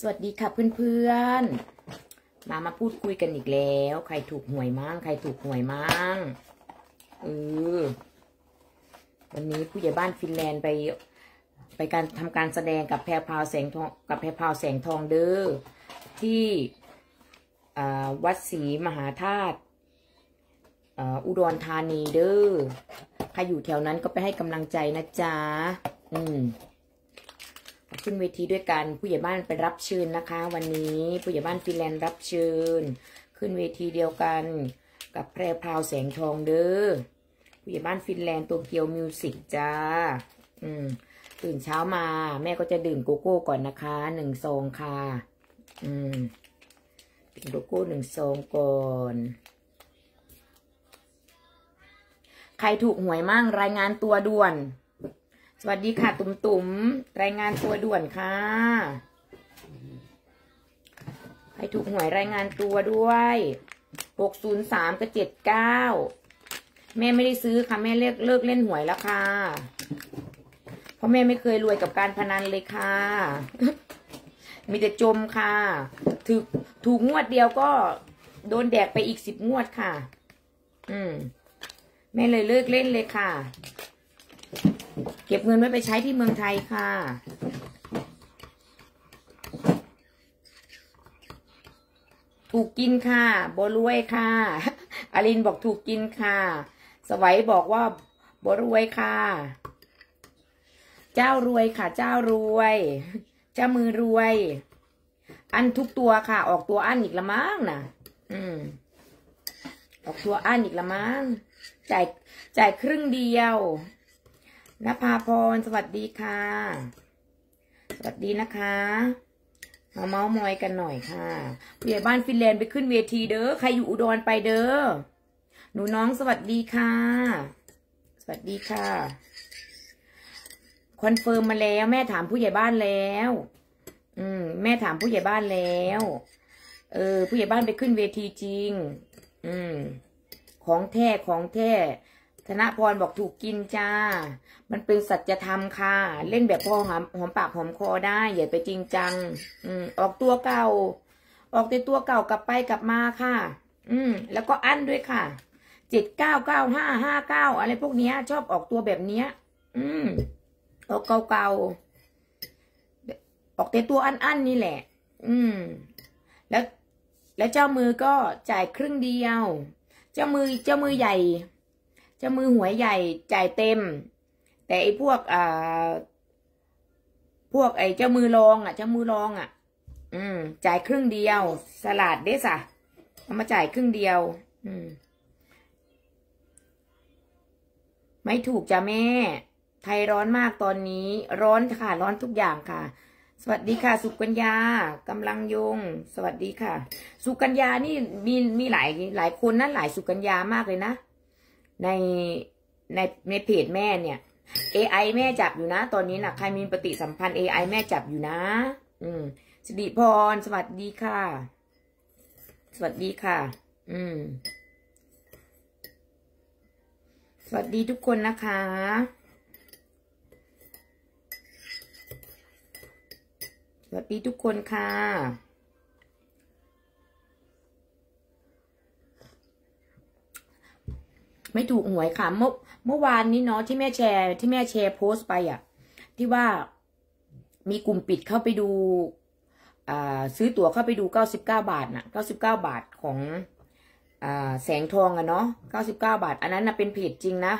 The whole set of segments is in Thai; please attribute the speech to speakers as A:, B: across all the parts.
A: สวัสดีค่ะเพื่อนๆ มามาพูดคุยกันอีกแล้ว ใครถูกหวยมั่งใครถูกหวยมั่งเออวันนี้ผู้ใหญ่บ้านฟินแลนด์ไป ไปการทำการแสดงกับแพรพาวแสงทองกับแพรพาวแสงทองเด้อที่วัดศรีมหาธาตุอุดรธานีเด้อใครอยู่แถวนั้นก็ไปให้กำลังใจนะจ๊ะอืมขึ้นเวทีด้วยกันผู้ใหญ่บ้านไปรับเชิญนะคะ วันนี้ ผู้ใหญ่บ้านฟินแลนด์รับเชิญขึ้นเวทีเดียวกัน กับแพรพราวแสงทองเด้อผู้ใหญ่บ้านฟินแลนด์ตัวเกียวมิวสิกจ้า อืมตื่นเช้ามา แม่ก็จะดื่มโกโก้ก่อนนะคะหนึ่งซองค่ะ อืมดื่มโกโก้หนึ่งซองก่อน ใครถูกหวยมั่งรายงานตัวด่วนสวัสดีค่ะตุ๋มตุ๋มรายงานตัวด่วนค่ะให้ถูกหวยรายงานตัวด้วยหกศูนย์สามกับเจ็ดเก้าแม่ไม่ได้ซื้อค่ะแม่เลิกเลิกเล่นหวยแล้วค่ะ เพราะแม่ไม่เคยรวยกับการพนันเลยค่ะ มีแต่จมค่ะถูกถูกงวดเดียวก็ โดนแดกไปอีกสิบงวดค่ะ อืมแม่เลยเลิกเล่นเลยค่ะเก็บเงินไว้ไปใช้ที่เมืองไทยค่ะ ถูกกินค่ะ บรวยค่ะอลินบอกถูกกินค่ะ สวัยบอกว่า บรวยค่ะ เจ้ารวยค่ะ เจ้ารวย เจ้ามือรวย อันทุกตัวค่ะ ออกตัวอันอีกละมั้งนะอืมออกตัวอันอีกละมั้ง จ่าย จ่ายครึ่งเดียวนภาพร สวัสดีค่ะ สวัสดีนะคะมาเมาส์มอยกันหน่อยค่ะ ผู้ใหญ่บ้านฟินแลนด์ไปขึ้นเวทีเด้อ ใครอยู่อุดรไปเด้อ หนูน้องสวัสดีค่ะ สวัสดีค่ะ คอนเฟิร์ม มาแล้ว แม่ถามผู้ใหญ่บ้านแล้ว อืม แม่ถามผู้ใหญ่บ้านแล้ว เออ ผู้ใหญ่บ้านไปขึ้นเวทีจริง อืม ของแท้ของแท้ธนพรบอกถูกกินจ้า มันเป็นสัจธรรมค่ะ เล่นแบบพอหอมหอมปากหอมคอได้ อย่าไปจริงจัง อืม ออกตัวเก่า ออกแต่ตัวเก่ากลับไปกลับมาค่ะ อืม แล้วก็อั้นด้วยค่ะ เจ็ดเก้าเก้าห้าห้าเก้าอะไรพวกนี้ชอบออกตัวแบบเนี้ย อืม ออกเก่าเก่าออกแต่ตัวอั้นอั้นนี่แหละ อืม แล้ว แล้วเจ้ามือก็จ่ายครึ่งเดียว เจ้ามือเจ้ามือใหญ่จ้ามือหวยใหญ่ จ่ายเต็ม แต่ไอ้พวก อ่า พวกไอ้เจ้ามือรองอ่ะเจ้ามือรองอ่ะ อืม จ่ายครึ่งเดียว สลัดเด้สะเอามาจ่ายครึ่งเดียว อืมไม่ถูกจ้ะแม่ ไทยร้อนมากตอนนี้ ร้อนค่ะ ร้อนทุกอย่างค่ะ สวัสดีค่ะ สุกัญญากำลังยงสวัสดีค่ะ สุกัญญานี่มีมีหลายหลายคนนะหลายสุกัญญามากเลยนะในในในเพจแม่เนี่ย AI แม่จับอยู่นะ ตอนนี้นะใครมีปฏิสัมพันธ์ AI แม่จับอยู่นะ อืมสิริพร สวัสดีค่ะ สวัสดีค่ะ อืม สวัสดีทุกคนนะคะ สวัสดีทุกคนค่ะไม่ถูก หวยค่ะ เมื่อเมื่อวานนี้เนาะที่แม่แชร์ที่แม่แชร์โพสต์ไปอะ่ะ ที่ว่ามีกลุ่มปิดเข้าไปดูซื้อตั๋วเข้าไปดูเก้าสิบเก้าบาทนะ่ะสิบเก้าบาทของอแสงทองอะเนาะเก้าสิบเก้าบาท อันนั้นนะเป็นเพจจริง นะ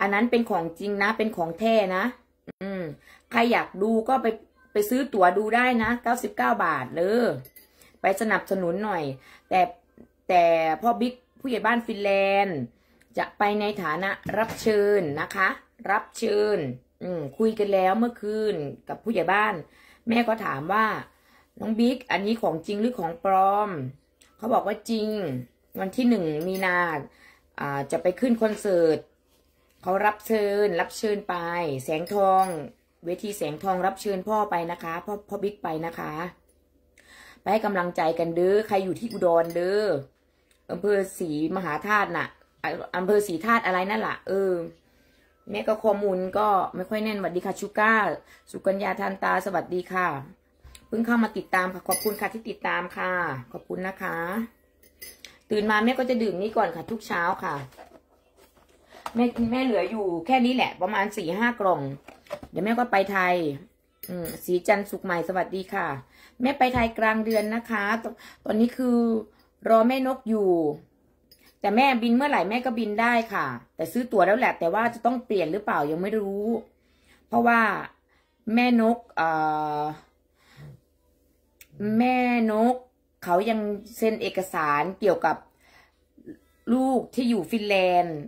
A: อันนั้นเป็นของจริงนะ เป็นของแท้นะ อืมใครอยากดูก็ไปไปซื้อตั๋วดูได้นะเก้าสิบาทเลยไปสนับสนุนหน่อย แต่แต่พ่อบิ๊กผู้ใหญ่บ้านฟินแลนด์จะไปในฐานะรับเชิญนะคะ รับเชิญอืมคุยกันแล้วเมื่อคืนกับผู้ใหญ่บ้าน แม่ก็ถามว่าน้องบิ๊กอันนี้ของจริงหรือของปลอม เขาบอกว่าจริงวันที่หนึ่งมีนาอ่าจะไปขึ้นคอนเสิร์ตเขารับเชิญรับเชิญไป แสงทอง เวทีแสงทอง รับเชิญพ่อไปนะคะพ่อพ่อบิ๊กไปนะคะ ไปให้กำลังใจกันเด้อใครอยู่ที่อุดรเด้ออำเภอศรีมหาธาตุน่ะอำเภอสีธาตุอะไรนั่นแหละเออ แม่ก็ข้อมูล ก็ไม่ค่อยแน่นสวัสดีค่ะชูก้า สุกัญญาทันตา สวัสดีค่ะ เพิ่งเข้ามาติดตามค่ะขอบคุณค่ะที่ติดตามค่ะ ขอบคุณนะคะ ตื่นมาแม่ก็จะดื่มนี้ก่อนค่ะทุกเช้าค่ะแม่แม่เหลืออยู่แค่นี้แหละ ประมาณสี่ห้ากล่อง เดี๋ยวแม่ก็ไปไทย อืมสีจันทร์สุขใหม่สวัสดีค่ะ แม่ไปไทยกลางเดือนนะคะ ตอนนี้คือ รอแม่นกอยู่แต่แม่บินเมื่อไหร่แม่ก็บินได้ค่ะ แต่ซื้อตั๋วแล้วแหละ แต่ว่าจะต้องเปลี่ยนหรือเปล่ายังไม่รู้ เพราะว่าแม่นกเอแม่นกเขายังเซ็นเอกสารเกี่ยวกับลูกที่อยู่ฟินแลนด์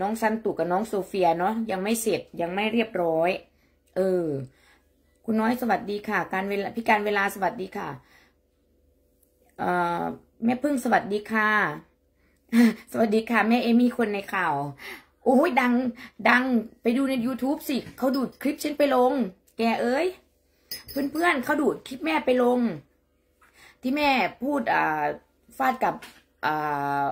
A: น้องซันตุกับน้องโซเฟียเนาะยังไม่เสร็จยังไม่เรียบร้อย เออ คุณน้อยสวัสดีค่ะ การเวลาพี่การเวลาสวัสดีค่ะเอ่อแม่พึ่งสวัสดีค่ะสวัสดีค่ะ แม่เอมี่คนในข่าวโอ้ยดังดังไปดูใน YouTube สิเขาดูดคลิปฉันไปลง แกเอ้ยเพื่อนเพื่อนเขาดูดคลิปแม่ไปลง ที่แม่พูดอ่าฟาดกับอ่า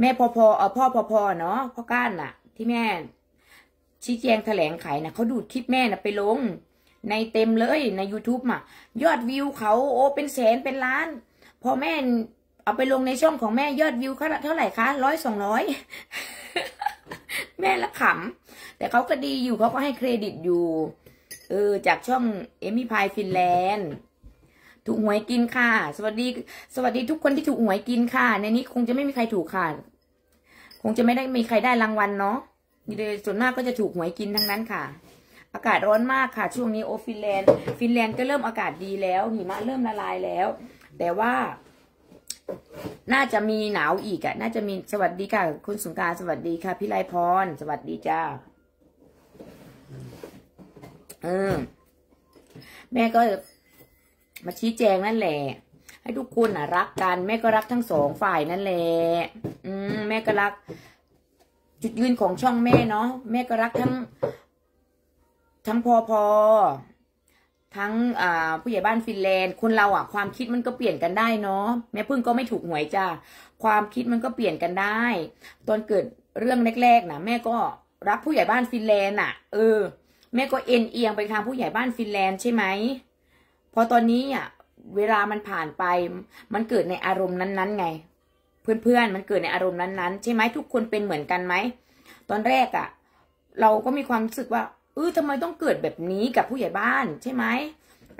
A: แม่พอพอพ่อพอพอเนาะพ่อก้านน่ะ ที่แม่ ชี้แจงแถลงไขนะเขาดูดคลิปแม่น่ะไปลง ในเต็มเลยใน YouTube อ่ะ ยอดวิวเขาโอ้เป็นแสนเป็นล้าน พอแม่เอาไปลงในช่องของแม่ยอดวิวเท่าไหร่คะร้อยสองร้อยแม่ละขำ แต่เขาก็ดีอยู่เขาก็ให้เครดิตอยู่ เออจากช่องเอมี่พาย ฟินแลนด์ถูกหวยกินค่ะ สวัสดี สวัสดีทุกคนที่ถูกหวยกินค่ะ ในนี้คงจะไม่มีใครถูกค่ะ คงจะไม่ได้มีใครได้รางวัลเนาะนี่เลยส่วนมากก็จะถูกหวยกินทั้งนั้นค่ะ อากาศร้อนมากค่ะ ช่วงนี้โอฟินแลนด์ฟินแลนด์ก็เริ่มอากาศดีแล้วหิมะเริ่มละลายแล้ว แต่ว่าน่าจะมีหนาวอีกอะ่ะ น่าจะมีสวัสดีค่ะคุณสนการสวัสดีค่ะพี่ไรพรสวัสดีจ้าเออแม่ก็มาชี้แจงนั่นแหละ ให้ทุกคนอ่ะรักกันแม่ก็รักทั้งสองฝ่ายนั่นแหละ อืมแม่ก็รักจุดยืนของช่องแม่เนาะแม่ก็รักทั้ง ทั้งพอพอทั้งผู้ใหญ่บ้านฟินแลนด์คนเราอ่ะความคิดมันก็เปลี่ยนกันได้เนาะแม่พึ่งก็ไม่ถูกหวยจ้าความคิดมันก็เปลี่ยนกันได้ ตอนเกิดเรื่องแรกๆนะแม่ก็รับผู้ใหญ่บ้านฟินแลนด์อ่ะเออแม่ก็เอ็นเอียงไปทางผู้ใหญ่บ้านฟินแลนด์ใช่ไหมพอตอนนี้อ่ะเวลามันผ่านไปมันเกิดในอารมณ์นั้นๆไง เพื่อนๆมันเกิดในอารมณ์นั้น ๆ ใช่ไหมทุกคนเป็นเหมือนกันไหม ตอนแรกอ่ะ เราก็มีความรู้สึกว่าเออทำไมต้องเกิดแบบนี้กับผู้ใหญ่บ้านใช่ไหม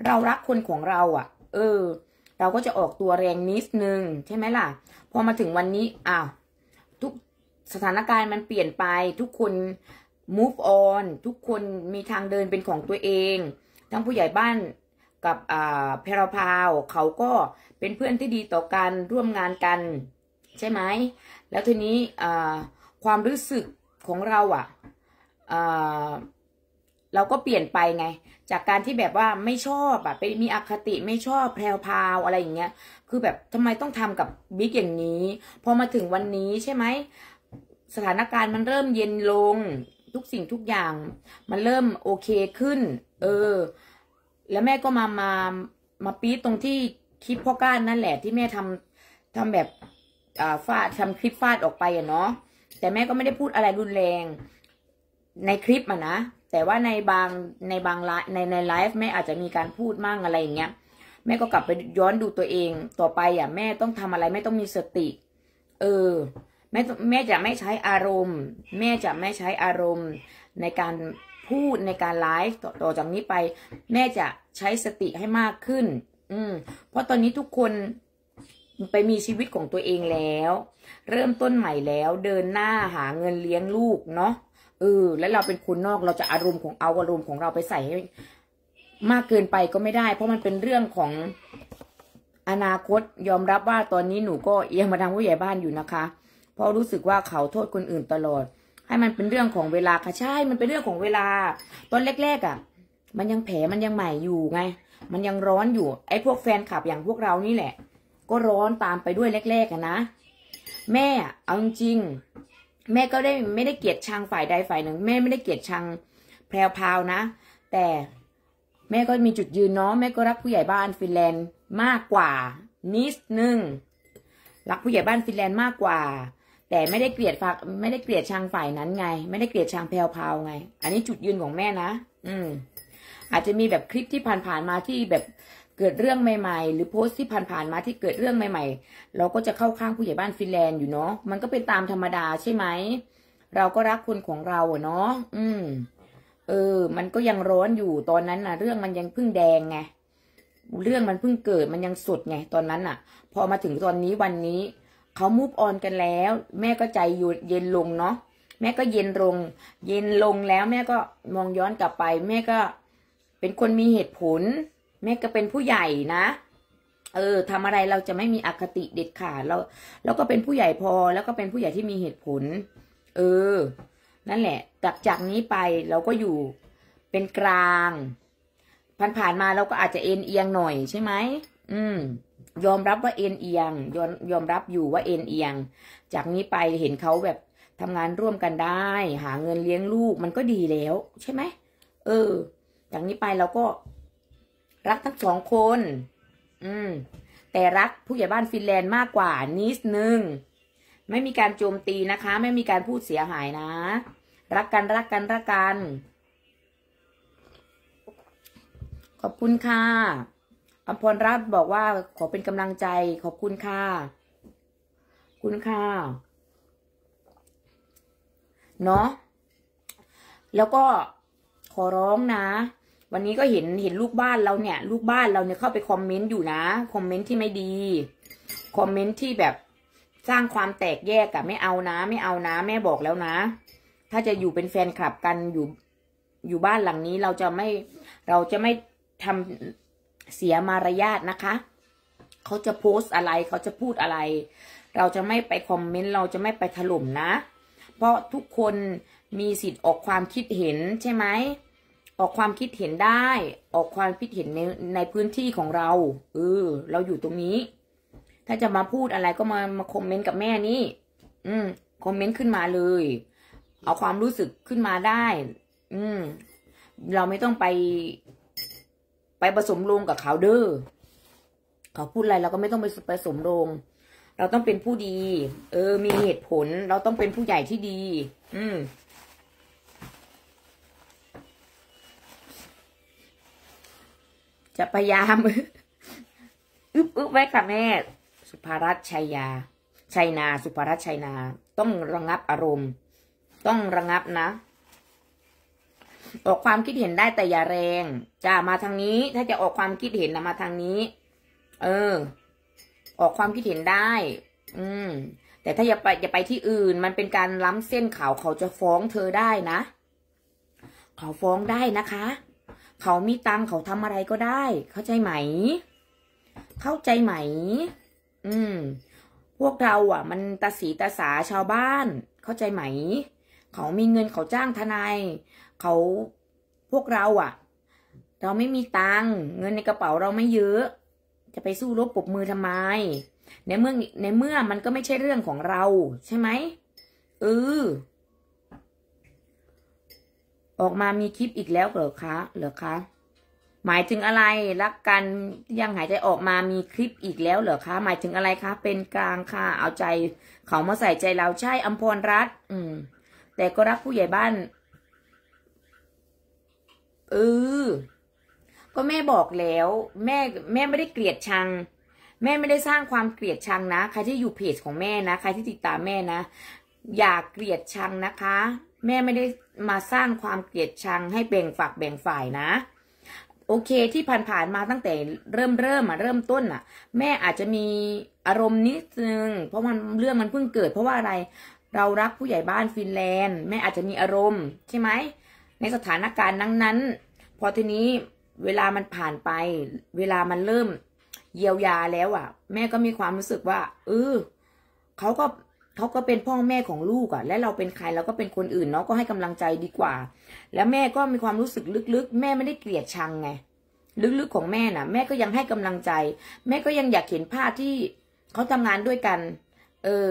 A: เรารักคนของเราอะ่ะ เออ เราก็จะออกตัวแรงนิดนึงใช่ไหมล่ะ พอมาถึงวันนี้อ้าวทุก สถานการณ์มันเปลี่ยนไป ทุกคน move on ทุกคนมีทางเดินเป็นของตัวเอง ทั้งผู้ใหญ่บ้านกับอ่าเพราพาวเขาก็เป็นเพื่อนที่ดีต่อกัน ร่วมงานกัน ใช่ไหม แล้วทีนี้อ่าความรู้สึกของเราอะ่ะอ่าเราก็เปลี่ยนไปไง จากการที่แบบว่าไม่ชอบอะไปมีอคติไม่ชอบแพรวพาวอะไรอย่างเงี้ยคือแบบทำไมต้องทำกับบิ๊กอย่างนี้พอมาถึงวันนี้ใช่ไหมสถานการณ์มันเริ่มเย็นลงทุกสิ่งทุกอย่าง มันเริ่มโอเคขึ้น เออ แล้วแม่ก็มามามาปี๊ดตรงที่คลิปพ่อก้านนั่นแหละที่แม่ทำทำแบบอ่าฟาดทำคลิปฟาดออกไปอะเนาะแต่แม่ก็ไม่ได้พูดอะไรรุนแรงในคลิปอะนะแต่ว่าในบางในบางไลในในไลฟ์แม่อาจจะมีการพูดมั่งอะไรอย่างเงี้ยแม่ก็กลับไปย้อนดูตัวเองต่อไปอ่ะแม่ต้องทำอะไร ไม่ต้องมีสติ เออแม่แม่จะไม่ใช้อารมณ์ แม่จะไม่ใช้อารมณ์ในการพูดในการไลฟ์ต่อจากนี้ไป แม่จะใช้สติให้มากขึ้น อืมเพราะตอนนี้ทุกคนไปมีชีวิตของตัวเองแล้ว เริ่มต้นใหม่แล้ว เดินหน้าหาเงินเลี้ยงลูกเนาะออแล้วเราเป็นคนนอกเราจะอารมณ์ของเอาอารมณ์ของเราไปใส่ให้มากเกินไปก็ไม่ได้ เพราะมันเป็นเรื่องของอนาคตยอมรับว่าตอนนี้หนูก็เอียงมาทางผู้ใหญ่บ้านอยู่นะคะเพราะรู้สึกว่าเขาโทษคนอื่นตลอด ให้มันเป็นเรื่องของเวลาค่ะใช่มันเป็นเรื่องของเวลาตอนแรกๆอะ่ะ มันยังแผลมันยังใหม่อยู่ไง มันยังร้อนอยู่ไอ้พวกแฟนคลับอย่างพวกเรานี่แหละ ก็ร้อนตามไปด้วยแรกๆอะนะแม่เอาจริงแม่ก็ได้ไม่ได้เกลียดชังฝ่ายใดฝ่ายหนึ่ง แม่ไม่ได้เกลียดชังแพรวพาวนะ แต่แม่ก็มีจุดยืนเนาะแม่ก็รักผู้ใหญ่บ้านฟินแลนด์ มากกว่านิดนึงรักผู้ใหญ่บ้านฟินแลนด์มากกว่า แต่ไม่ได้เกลียดฝักไม่ได้เกลียดชังฝ่ายนั้นไง ไม่ได้เกลียดชังแพรวพาวไง อันนี้จุดยืนของแม่นะ อืม อาจจะมีแบบคลิปที่ผ่านๆมาที่แบบเกิดเรื่องใหม่ๆ หรือโพสต์ที่ ผ่านๆมาที่เกิดเรื่องใหม่ๆ เราก็จะเข้าข้างผู้ใหญ่บ้านฟินแลนด์อยู่เนาะมันก็เป็นตามธรรมดาใช่ไหมเราก็รักคนของเราเนาะอืมเออ มันก็ยังร้อนอยู่ตอนนั้นนะเรื่องมันยังเพิ่งแดงไงเรื่องมันเพิ่งเกิดมันยังสดไงตอนนั้นน่ะ พอมาถึงตอนนี้วันนี้เขามูฟออนกันแล้ว แม่ก็ใจอยู่เย็นลงเนาะแม่ก็เย็นลง เย็นลงแล้ว แม่ก็มองย้อนกลับไป แม่ก็เป็นคนมีเหตุผลแม่ก็เป็นผู้ใหญ่นะ เออทำอะไรเราจะไม่มีอคติเด็ดขาดเรา แล้วก็เป็นผู้ใหญ่พอแล้วก็เป็นผู้ใหญ่ที่มีเหตุผล เออ นั่นแหละ จากจากนี้ไปเราก็อยู่ เป็นกลาง ผ่านผ่านมาเราก็อาจจะเอ็นเอียงหน่อย ใช่ไหมอืม ยอมรับว่าเอ็นเอียง ยอมยอมรับอยู่ว่าเอ็นเอียง จากนี้ไปเห็นเขาแบบทำงานร่วมกันได้ หาเงินเลี้ยงลูกมันก็ดีแล้ว ใช่ไหม เออ จากนี้ไปเราก็รักทั้งสองคน อืม แต่รักผู้ใหญ่บ้านฟินแลนด์มากกว่า นิดนึงไม่มีการโจมตีนะคะ ไม่มีการพูดเสียหายนะ รักกันรักกันรักกัน ขอบคุณค่ะ อภพรรัตน์บอกว่า ขอเป็นกำลังใจ ขอบคุณค่ะ คุณค่ะ เนาะ แล้วก็ขอร้องนะวันนี้ก็เห็นเห็นลูกบ้านเราเนี่ยลูกบ้านเราเนี่ยเข้าไปคอมเมนต์อยู่นะคอมเมนต์ที่ไม่ดีคอมเมนต์ที่แบบสร้างความแตกแยกอะไม่เอานะไม่เอานะแม่บอกแล้วนะ ถ้าจะอยู่เป็นแฟนคลับกันอยู่อยู่บ้านหลังนี้เราจะไม่เราจะไม่ทำเสียมารยาทนะคะเขาจะโพสอะไรเขาจะพูดอะไร เราจะไม่ไปคอมเมนต์เราจะไม่ไปถล่มนะ เพราะทุกคนมีสิทธิ์ออกความคิดเห็นใช่ไหมออกความคิดเห็นได้ ออกความคิดเห็นในในพื้นที่ของเรา เออ เราอยู่ตรงนี้ ถ้าจะมาพูดอะไรก็มามาคอมเมนต์กับแม่นี่อืมคอมเมนต์ขึ้นมาเลยเอาความรู้สึกขึ้นมาได้ อืมเราไม่ต้องไปไปผสมลงกับเขาเด้อเขาพูดอะไรเราก็ไม่ต้องไปผสมลงเราต้องเป็นผู้ดีเออ มีเหตุผล เราต้องเป็นผู้ใหญ่ที่ดี อืมจะพยายามอึ๊บอึ๊บไว้ค่ะแม่สุภรัตชัยยา ชัยนา สุภรัตชัยนา ต้องระงงับอารมณ์ ต้องระงงับนะ ออกความคิดเห็นได้แต่อย่าแรงจะมาทางนี้ ถ้าจะออกความคิดเห็นนะมาทางนี้ เออ ออกความคิดเห็นได้ อืม แต่ถ้าอย่าไป อย่าไปที่อื่น มันเป็นการล้ำเส้นเขาเขาจะฟ้องเธอได้นะ เขาฟ้องได้นะคะเขามีตังเขาทำอะไรก็ได้เข้าใจไหม เข้าใจไหม อืมพวกเรา อ่ะ มันตาสีตาสาชาวบ้านเข้าใจไหม เขามีเงินเขาจ้างทนายเขาพวกเรา อ่ะ เราไม่มีตังเงินในกระเป๋าเราไม่เยอะ จะไปสู้รบปบมือทำไม ในเมื่อในเมื่อมันก็ไม่ใช่เรื่องของเราใช่ไหมเออออกมามีคลิปอีกแล้วเหรอคะเหรอคะหมายถึงอะไรรักกันยังหายใจออกมามีคลิปอีกแล้วเหรอคะหมายถึงอะไรคะเป็นกลางค่ะ เอาใจ เขามาใส่ใจเราใช่อัมพรรัตอืม แต่ก็รักผู้ใหญ่บ้านเออก็แม่บอกแล้ว แม่แม่ไม่ได้เกลียดชัง แม่ไม่ได้สร้างความเกลียดชังนะใครที่อยู่เพจของแม่นะใครที่ติดตามแม่นะ อย่าเกลียดชังนะคะ แม่ไม่ได้มาสร้างความเกลียดชังให้แบ่งฝักแบ่งฝ่ายนะ โอเคที่ผ่านๆมาตั้งแต่เริ่มเริ่มอ่ะเริ่มต้นอ่ะ แม่อาจจะมีอารมณ์นิดนึง เพราะมันเรื่องมันเพิ่งเกิด เพราะว่าอะไรเรารักผู้ใหญ่บ้านฟินแลนด์แม่อาจจะมีอารมณ์ ใช่ไหมในสถานการณ์นั้นนั้นพอทีนี้เวลามันผ่านไป เวลามันเริ่มเยียวยาแล้วอ่ะ แม่ก็มีความรู้สึกว่าเออเขาก็เขาก็เป็นพ่อแม่ของลูกอะ่ะและเราเป็นใคร เราก็เป็นคนอื่นเนาะก็ให้กำลังใจดีกว่า แล้วแม่ก็มีความรู้สึกลึกๆแม่ไม่ได้เกลียดชังไง ลึกๆของแม่นะ่ะ แม่ก็ยังให้กำลังใจ แม่ก็ยังอยากเห็นภาพที่เขาทำงานด้วยกัน เออ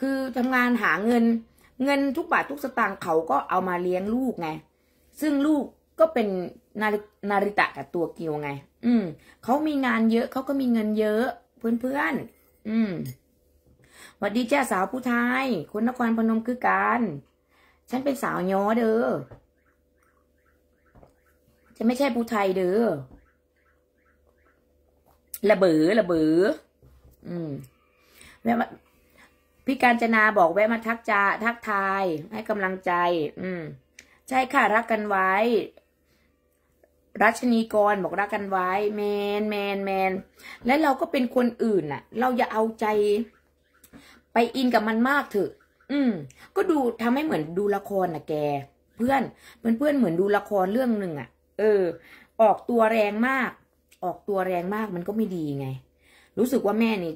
A: คือทำงานหาเงินเงินทุกบาททุกสตางค์เขาก็เอามาเลี้ยงลูกไงซึ่งลูกก็เป็นนานาริตะกับตัวกิวไง อืมเขามีงานเยอะเขาก็มีเงินเยอะเพื่อนๆอืมวัสดีเจ้าสาวผู้ไทย คนนครพนมคือการฉันเป็นสาวย้อเด้อจะไม่ใช่ผู้ไทยเด้อระเบือระเบืออืมแวะมาพี่การจนาบอกแวะมาทักจาทักทาย ให้กำลังใจ อืม ใช่ค่ะ รักกันไว้รัชนีกรบอกรักกันไว้ แมนแมนแมน และเราก็เป็นคนอื่นน่ะ เราอย่าเอาใจไปอินกับมันมากเถอะ อืม ก็ดูทำให้เหมือนดูละครนะแก เพื่อนเพื่อนเพื่อนเหมือนดูละครเรื่องหนึ่งอะ่ะ เออ ออกตัวแรงมาก ออกตัวแรงมากมันก็ไม่ดีไง รู้สึกว่าแม่นี่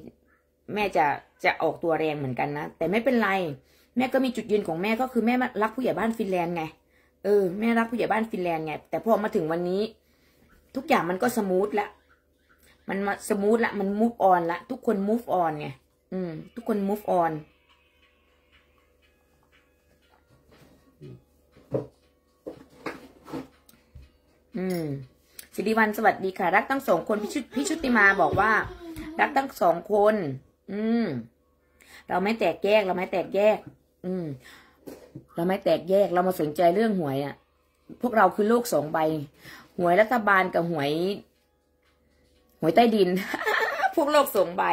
A: แม่จะ จะออกตัวแรงเหมือนกันนะ แต่ไม่เป็นไร แม่ก็มีจุดยืนของแม่ก็คือแม่รักผู้ใหญ่บ้านฟินแลนด์ไง เออ แม่รักผู้ใหญ่บ้านฟินแลนด์ไง แต่พอมาถึงวันนี้ ทุกอย่างมันก็สมูทละมันสมูทละมันมูฟออนละทุกคนมูฟออนไงอืม ทุกคน move on อืม สิริวันสวัสดีค่ะรักตั้งสองคนพี่ชุดพี่ชุติมาบอกว่า รักตั้งสองคน อืม เราไม่แตกแยก เราไม่แตกแยก อืม เราไม่แตกแยก เรามาสนใจเรื่องหวยอะ่ะ พวกเราคือโลกสองใบ หวยรัฐบาลกับหวย หวยใต้ดิน พวกโลกสองใบ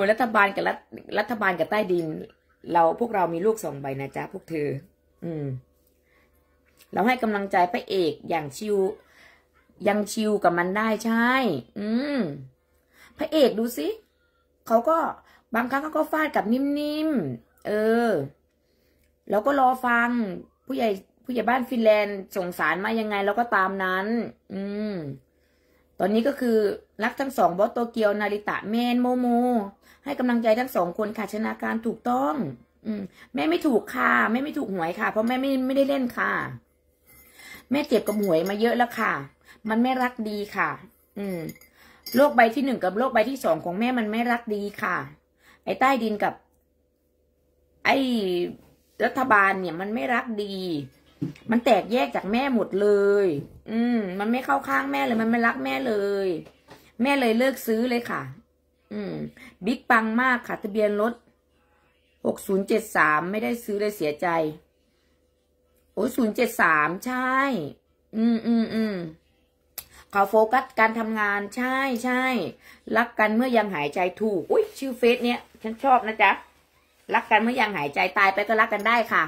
A: วยรัฐบาลกับรัฐรัฐบาลกับใต้ดิน เราพวกเรามีลูกสองใบนะจ๊ะ พวกเธอ อืม เราให้กำลังใจพระเอกอย่างชิว ยังชิวกับมันได้ใช่ อืมพระเอกดูสิเขาก็บางครั้งเขาก็ฟาดกับนิ่มๆ เออ แล้วก็รอฟัง ผู้ใหญ่ ผู้ใหญ่บ้านฟินแลนด์ส่งสารมายังไง เราก็ตามนั้น อืม ตอนนี้ก็คือรักทั้งสองบอสโตเกียว นาริตะเมนโมโมให้กำลังใจทั้งสองคนค่ะชนะการถูกต้อง อืม แม่ไม่ถูกค่ะแม่ไม่ถูกหวยค่ะเพราะแม่ไม่ไม่ได้เล่นค่ะ แม่เจ็บกับหวยมาเยอะแล้วค่ะ มันไม่รักดีค่ะ อืมโลกใบที่หนึ่งกับโลกใบที่สองของแม่มันไม่รักดีค่ะ ไอ้ใต้ดินกับ ไอ้ รัฐบาลเนี่ยมันไม่รักดี มันแตกแยกจากแม่หมดเลย อืม มันไม่เข้าข้างแม่เลย มันไม่รักแม่เลย แม่เลยเลิกซื้อเลยค่ะอืม บิ๊กปังมากค่ะทะเบียนรถหกศูนย์เจ็ดสามไม่ได้ซื้อเลยเสียใจ โอ้ศูนย์เจ็ดสามใช่ อืมอืมอืมเขาโฟกัส การทำงานใช่ ใช่ รักกันเมื่อยังหายใจถูกอุ้ยชื่อเฟซเนี้ย ฉันชอบนะจ๊ะ รักกันเมื่อยังหายใจตายไปก็รักกันได้ค่ะ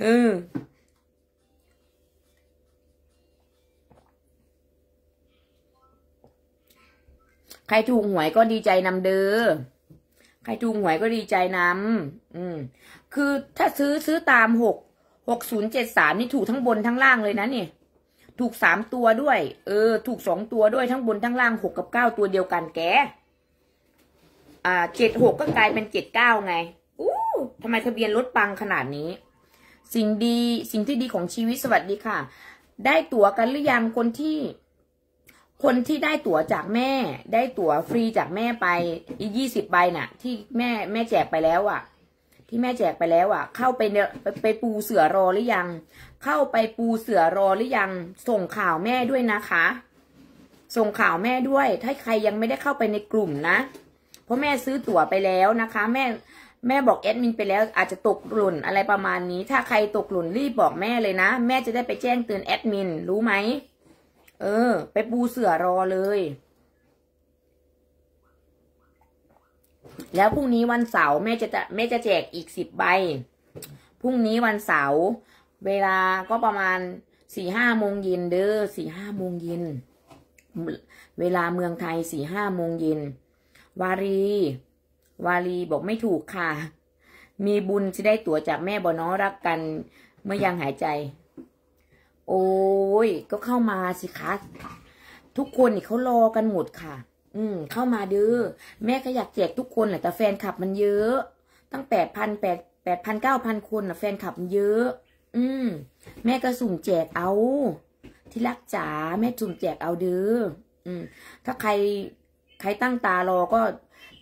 A: เออครถูกหวยก็ดีใจนำเด้อ ใครถูกหวยก็ดีใจนำ อืม คือถ้าซื้อซื้อตามหกหกศูนย์เจ็ดสามนี่ถูกทั้งบนทั้งล่างเลยนะนี่ ถูกสามตัวด้วย เออ ถูกสองตัวด้วยทั้งบนทั้งล่างหกกับเก้าตัวเดียวกันแก อ่า เจ็ดหกก็กลายเป็นเจ็ดเก้าไง อู้ทำไมทะเบียนรถปัง ขนาดนี้ สิ่งดี สิ่งที่ดีของชีวิตสวัสดีค่ะ ได้ตั๋วกันหรือยังคนที่คนที่ได้ตั๋วจากแม่ได้ตั๋วฟรีจากแม่ไปอีกยี่สิบใบน่ะ ที่แม่แม่แจกไปแล้วอะ่ะ ที่แม่แจกไปแล้วอะ่ะ เข้าไปไปไปปูเสือรอหรือยัง เข้าไปปูเสือรอหรือยังส่งข่าวแม่ด้วยนะคะ ส่งข่าวแม่ด้วย ถ้าใครยังไม่ได้เข้าไปในกลุ่มนะเพราะแม่ซื้อตั๋วไปแล้วนะคะแม่แม่บอกแอดมินไปแล้ว อาจจะตกหล่นอะไรประมาณนี้ถ้าใครตกหล่นรีบบอกแม่เลยนะแม่จะได้ไปแจ้งเตือนแอดมินรู้ไหมเออ ไปปูเสือรอเลย แล้วพรุ่งนี้วันเสาร์แม่จะแม่จะแจกอีกสิบใบ พรุ่งนี้วันเสาร์เวลาก็ประมาณสี่ห้าโมงเย็นเด้อสี่ห้าโมงเย็นเวลาเมืองไทยสี่ห้าโมงเย็นวารี วารีบอกไม่ถูกค่ะ มีบุญจะได้ตั๋วจากแม่บอน้อรักกัน เมื่อยังหายใจโอ้ย ก็เข้ามาสิคะ ทุกคนนี่เขารอกันหมดค่ะ อืม เข้ามาเด้อ แม่ก็อยากแจกทุกคนแหละแต่แฟนคลับมันเยอะ ตั้งแปดพันแปดแปดพันเก้าพันคนนะแฟนคลับมันเยอะ อืม แม่ก็สุ่มแจกเอา ที่รักจ๋าแม่สุ่มแจกเอาเด้อ อืม ถ้าใครใครตั้งตารอ ก็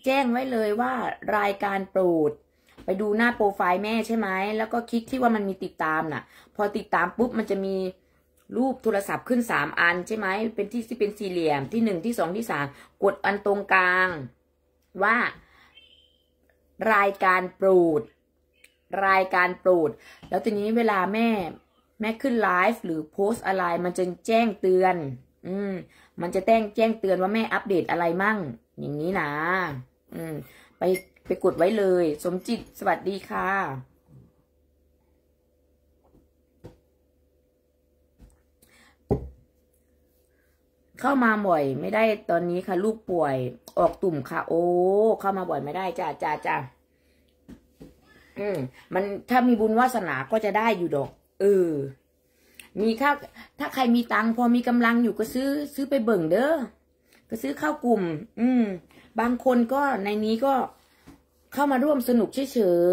A: แจ้งไว้เลยว่ารายการโปรดไปดูหน้าโปรไฟล์แม่ใช่ไหม แล้วก็คลิกที่ว่ามันมีติดตามน่ะ พอติดตามปุ๊บมันจะมีรูปโทรศัพท์ขึ้นสามอันใช่ไหม เป็นที่ที่เป็นสี่เหลี่ยม ที่หนึ่งที่สองที่สามกดอันตรงกลาง ว่า รายการโปรดรายการโปรดแล้วทีนี้เวลาแม่แม่ขึ้นไลฟ์หรือโพสอะไร มันจะแจ้งเตือน อืมมันจะแจ้งแจ้งเตือนว่าแม่อัปเดตอะไรมั่ง อย่างนี้นะ อืมไปไปกดไว้เลย สมจิตสวัสดีค่ะ เข้ามาบ่อยไม่ได้ตอนนี้ค่ะ ลูกป่วยออกตุ่มค่ะ โอ้เข้ามาบ่อยไม่ได้จ้าจ้าจ้าอืมมันถ้ามีบุญวาสนาก็จะได้อยู่ดอกเออมีถ้าถ้าใครมีตังพอมีกำลังอยู่ก็ซื้อ ซื้อไปเบิ่งเด้อก็ซื้อข้าวกลุ่ม อืมบางคนก็ในนี้ก็เข้ามาร่วมสนุกเฉ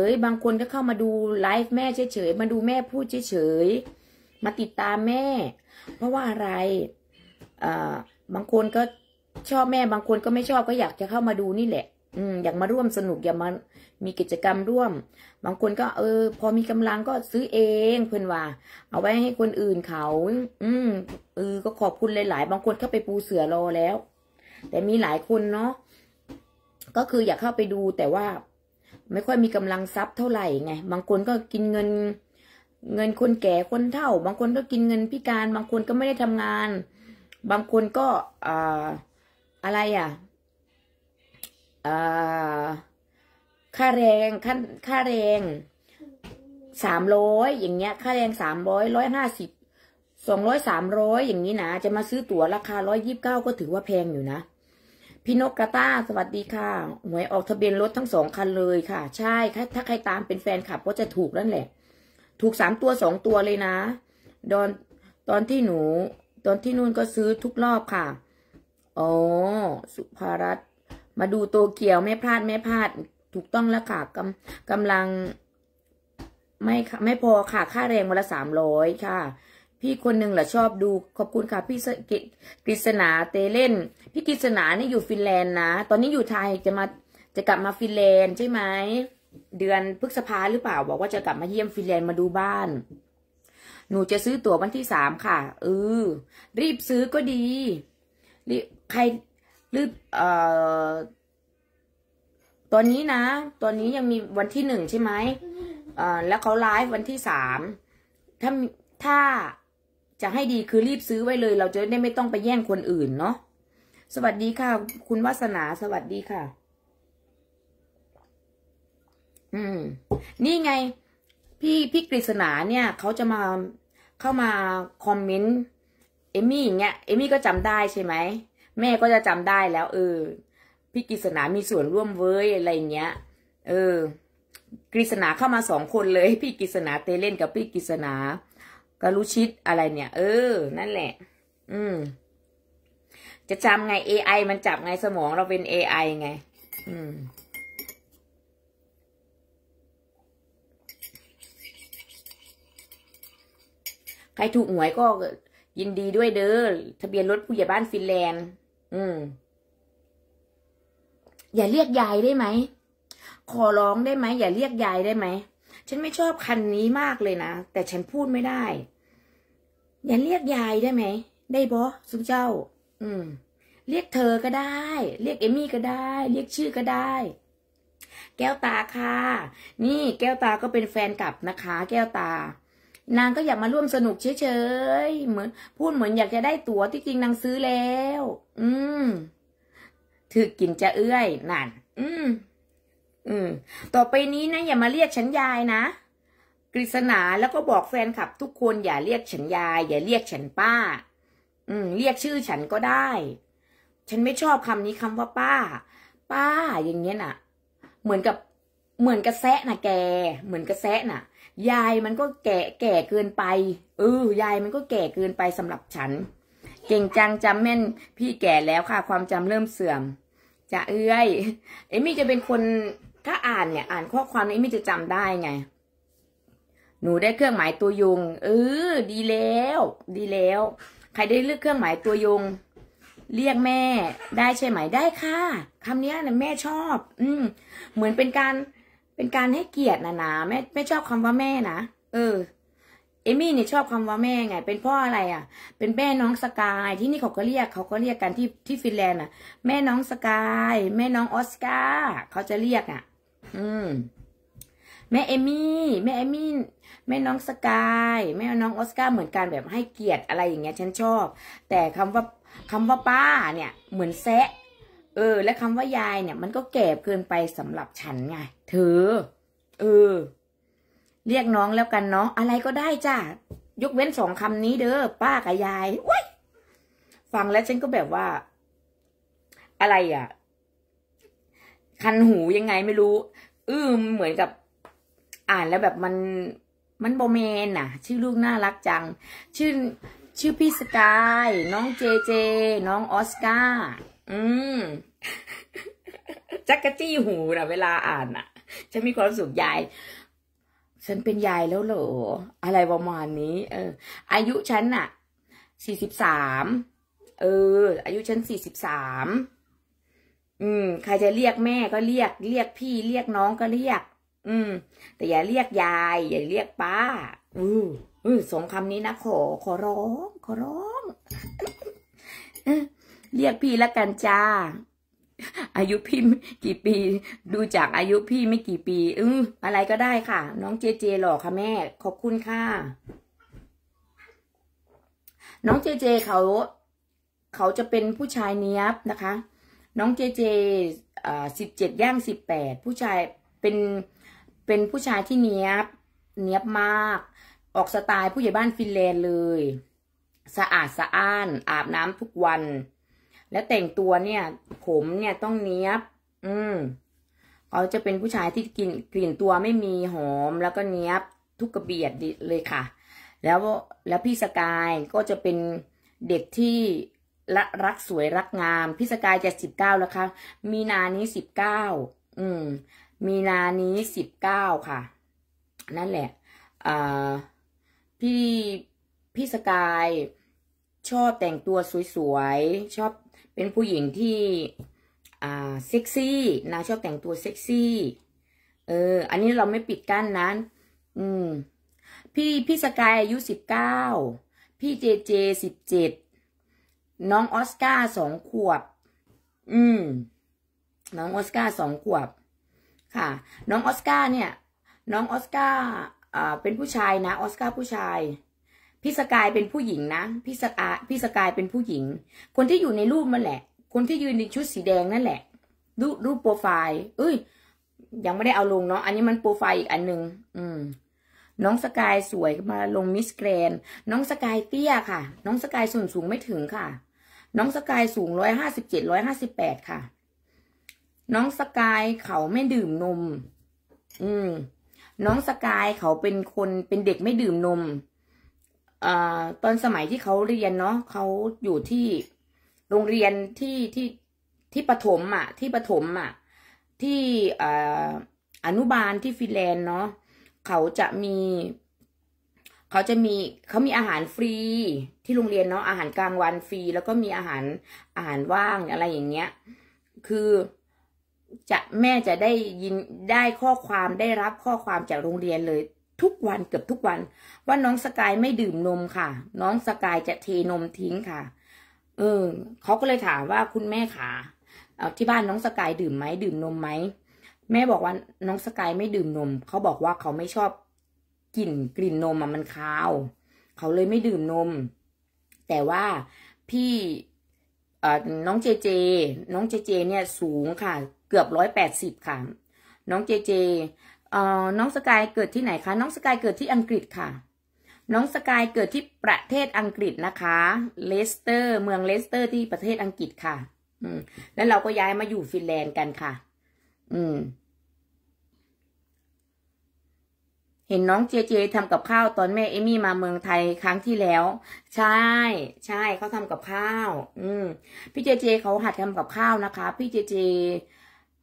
A: ยๆบางคนก็เข้ามาดูไลฟ์แม่เฉยๆมาดูแม่พูดเฉยๆมาติดตามแม่เพราะว่าอะไรอบางคนก็ชอบแม่ บางคนก็ไม่ชอบก็อยากจะเข้ามาดูนี่แหละ อืมอยากมาร่วมสนุกอยากมามีกิจกรรมร่วม บางคนก็ เออ พอมีกำลังก็ซื้อเองเพื่อนว่า เอาไว้ให้คนอื่นเขา อืมเออก็ขอบคุณหลายๆบางคนเข้าไปปูเสือรอแล้ว แต่มีหลายคนเนาะก็คืออยากเข้าไปดูแต่ว่าไม่ค่อยมีกำลังทรัพย์เท่าไหร่ไงบางคนก็กินเงิน เงินคนแก่คนเฒ่า บางคนก็กินเงินพิการ บางคนก็ไม่ได้ทำงาน บางคนก็อ่าอะไรอ่ะอ่าค่าแรงค่าค่าแรงสามร้อยอย่างเงี้ย ค่าแรงสามร้อยร้อยห้าสิบสองร้อยสามร้อยอย่างนี้นะจะมาซื้อตั๋วราคาร้อยยิบเก้าก็ถือว่าแพงอยู่นะพี่นกกาตาสวัสดีค่ะ หวยออกทะเบียนรถทั้งสองคันเลยค่ะ ใช่ ถ้าใครตามเป็นแฟนขับ ก็จะถูกนั่นแหละ ถูกสามตัวสองตัวเลยนะ ตอนตอนที่หนู ตอนที่นู่นก็ซื้อทุกรอบค่ะ อ๋อ สุภารัตมาดูโตเกียวไม่พลาด ไม่พลาด ถูกต้องแล้วค่ะกำกำลังไม่ไม่พอค่ะค่าแรงวันละสามร้อยค่ะพี่คนหนึ่งแหละชอบดูขอบคุณค่ะพี่กฤษณาเตเล่นพี่กฤษณาเนี่ยอยู่ฟินแลนด์นะตอนนี้อยู่ไทยจะมาจะกลับมาฟินแลนด์ใช่ไหมเดือนพฤษภาหรือเปล่า บอกว่าจะกลับมาเยี่ยมฟินแลนด์มาดูบ้าน หนูจะซื้อตั๋ววันที่สามค่ะเออรีบซื้อก็ดีรีใครรีบ เอ่อตอนนี้นะตอนนี้ยังมีวันที่หนึ่งใช่ไหมอ่าแล้วเขาไลฟ์วันที่สามถ้าถ้าจะให้ดีคือรีบซื้อไว้เลย เราจะได้ไม่ต้องไปแย่งคนอื่นเนาะสวัสดีค่ะ คุณวาสนาสวัสดีค่ะ อืม นี่ไง พี่พี่กฤษณาเนี่ย เขาจะมาเข้ามาคอมเมนต์เอมี่อย่างเงี้ย เอมี่ก็จำได้ใช่ไหมแม่ก็จะจำได้แล้ว เออพี่กฤษณา มีส่วนร่วมเว้ยอะไรเงี้ยเออกฤษณาเข้ามาสองคนเลย พี่กฤษณาเตเล่นกับพี่กฤษณากรุชิตอะไรเนี่ย เออ นั่นแหละ อืม จะจำไง AI มันจับไงสมองเราเป็น AI ไง อืม ใครถูกหวยก็ยินดีด้วยเด้อ ทะเบียนรถผู้ใหญ่บ้านฟินแลนด์ อืม อย่าเรียกยายได้ไหม ขอร้องได้ไหม อย่าเรียกยายได้ไหมฉันไม่ชอบคันนี้มากเลยนะ แต่ฉันพูดไม่ได้ อย่าเรียกยายได้ไหมได้บอสุนเจ้า อืม เรียกเธอก็ได้ เรียกเอมี่ก็ได้ เรียกชื่อก็ได้ แก้วตาค่ะ นี่ แก้วตาก็เป็นแฟนกับนะคะ แก้วตา นางก็อยากมาร่วมสนุกเฉยๆเหมือนพูดเหมือนอยากจะได้ตั๋วที่จริงนางซื้อแล้ว อืมถือกินจะเอื้อยนั่น อืมอืมต่อไปนี้นะ อย่ามาเรียกฉันยายนะกฤษณาแล้วก็บอกแฟนคลับ ทุกคนอย่าเรียกฉันยาย อย่าเรียกฉันป้า อืมเรียกชื่อฉันก็ได้ ฉันไม่ชอบคำนี้คำว่าป้า ป้า อย่างเงี้ยน่ะ เหมือนกับเหมือนกระแะน่ะ แก เหมือนกระแะน่ะ ยายมันก็แก่แก่เกินไปเออยายมันก็แก่เกินไปสำหรับฉัน เก่งจังจำแม่นพี่แก่แล้วค่ะ ความจำเริ่มเสื่อม จะเอื้อยเอมี่จะเป็นคนถ้าอ่านเนี่ยอ่านข้อความนี้ไม่จะจำได้ไง หนูได้เครื่องหมายตัวยงเออดีแล้ว ดีแล้ว ใครได้เลือกเครื่องหมายตัวยง เรียกแม่ ได้ใช่ไหม ได้ค่ะคำนี้นะแม่ชอบ อืมเหมือนเป็นการ เป็นการให้เกียรตินะนะ แม่แม่ชอบคำว่าแม่นะ เออ เอมี่เนี่ยชอบคำว่าแม่ไง เป็นพ่ออะไรอ่ะ เป็นแม่น้องสกาย ที่นี่เขาก็เรียก เขาก็เรียกกันที่ ที่ฟินแลนด์อ่ะ แม่น้องสกาย แม่น้องออสการ์เขาจะเรียกอ่ะอืมแม่เอมี่แม่เอมี่แม่น้อง สกาย แม่น้องออสการ์เหมือนกันแบบให้เกียรติอะไรอย่างเงี้ยฉันชอบ แต่คำว่าคำว่าป้า เนี่ย เหมือนแซะเออ และคำว่ายายเนี่ย มันก็แก่เกินไปสำหรับฉัน ไงเธอเออ เรียกน้องแล้วกันเนาะอะไรก็ได้จ้ายกเว้นสองคำนี้เด้อป้ากับยายว้ยฟังแล้ว ฉันก็แบบว่า อะไรอ่ะคันหูยังไงไม่รู้ อืมอเหมือนกับอ่านแล้วแบบมัน มันโบเมนน่ะ ชื่อลูกน่ารักจังชื่อชื่อพี่สกายน้องเจเจ น้องออสการ์อืมจักกะจี้หูนะเวลาอ่านอะฉันมีความสุขยาย ฉันเป็นยายแล้วเหรอ อะไรประมาณนี้ เออ อายุฉันอะสี่สิบสามเออ อายุฉันสี่สิบสามอืม ใครจะเรียกแม่ก็เรียก เรียกพี่ เรียกน้องก็เรียก อืม แต่อย่าเรียกยาย อย่าเรียกป้า อืออืสองคำนี้นะ ขอ ขอร้อง ขอร้อง เรียกพี่ละกันจ้า อายุพี่กี่ปี ดูจากอายุพี่ไม่กี่ปี อืออะไรก็ได้ค่ะ น้องเจเจหล่อค่ะแม่ ขอบคุณค่ะ น้องเจเจเขา เขาจะเป็นผู้ชายเนี้ยบนะคะน้องเจเจอ่าสิบเจ็ดย่างสิบแปด ผู้ชาย เป็น เป็นผู้ชายที่เนี้ยบ เนี้ยบมาก ออกสไตล์ผู้ใหญ่บ้านฟินแลนด์เลย สะอาดสะอ้าน อาบน้ำทุกวัน และแต่งตัวเนี่ย ผมเนี่ยต้องเนี้ยบ อืม เขาจะเป็นผู้ชายที่กลิ่น กลิ่นตัวไม่มีหอม แล้วก็เนี้ยบ ทุกกระเบียดเลยค่ะ แล้ว แล้วพี่สกายก็จะเป็นเด็กที่ละรักสวยรักงามพิสกายจะสิบเก้าแล้วค่ะ มีนานี้สิบเก้าอืม มีนานี้สิบเก้าค่ะ นั่นแหละพี่พี่สกาย ชอบแต่งตัวสวยๆ ชอบเป็นผู้หญิงที่เซ็กซี่นางชอบแต่งตัวเซ็กซี่ เออ อันนี้เราไม่ปิดกั้นนั้นพี่พี่สกายอายุสิบเก้าพี่เจเจสิบเจ็ดน้องออสการ์สองขวบ อืม น้องออสการ์สองขวบ ค่ะ น้องออสการ์เนี่ย น้องออสการ์อ่าเป็นผู้ชายนะ ออสการ์ผู้ชาย พี่สกายเป็นผู้หญิงนะ พี่สกาย พี่สกายเป็นผู้หญิง คนที่อยู่ในรูปนั่นแหละ คนที่ยืนในชุดสีแดงนั่นแหละรูปรูปโปรไฟล์เอ้ย ยังไม่ได้เอาลงเนาะ อันนี้มันโปรไฟล์อีกอันหนึ่ง อืม น้องสกายสวยมาลงมิสแกรน น้องสกายเตี้ยค่ะ น้องสกายส่วนสูงไม่ถึงค่ะน้องสกายสูงร้อยห้าสิบเจ็ดร้อยห้าสิบแปดค่ะ น้องสกายเขาไม่ดื่มนม อืม น้องสกายเขาเป็นคนเป็นเด็กไม่ดื่มนม อ่ตอนสมัยที่เขาเรียนเนาะ เขาอยู่ที่โรงเรียนที่ที่ที่ปฐมอ่ะ ที่ปฐมอ่ะ ที่ออนุบาลที่ฟินแลนด์เนาะ เขาจะมีเขาจะมีเขามีอาหารฟรีที่โรงเรียนเนาะอาหารกลางวันฟรี แล้วก็มีอาหารอาหารว่างอะไรอย่างเงี้ย คือจะแม่จะได้ยินได้ข้อความได้รับข้อความจากโรงเรียนเลย ทุกวันเกือบทุกวัน ว่าน้องสกายไม่ดื่มนมค่ะ น้องสกายจะเทนมทิ้งค่ะ เออเขาก็เลยถามว่าคุณแม่ขาที่บ้านน้องสกายดื่มไหมดื่มนมไหมแม่บอกว่าน้องสกายไม่ดื่มนมเขาบอกว่าเขาไม่ชอบกลิ่นกลิ่นนมมันคาวเขาเลยไม่ดื่มนมแต่ว่าพี่น้องเจเจ น้องเจเจ เนี่ยสูงค่ะ เกือบร้อยแปดสิบค่ะ น้องเจเจน้องสกายเกิดที่ไหนคะน้องสกายเกิดที่อังกฤษค่ะ น้องสกายเกิดที่ประเทศอังกฤษนะคะ เลสเตอร์เมืองเลสเตอร์ที่ประเทศอังกฤษค่ะ อืม แล้วเราก็ย้ายมาอยู่ฟินแลนด์กันค่ะ อืมเห็นน้องเจเจทำกับข้าวตอนแม่เอมี่มาเมืองไทยครั้งที่แล้ว ใช่ ใช่เขาทำกับข้าว อืม พี่เจเจเขาหัดทำกับข้าวนะคะ พี่เจเจ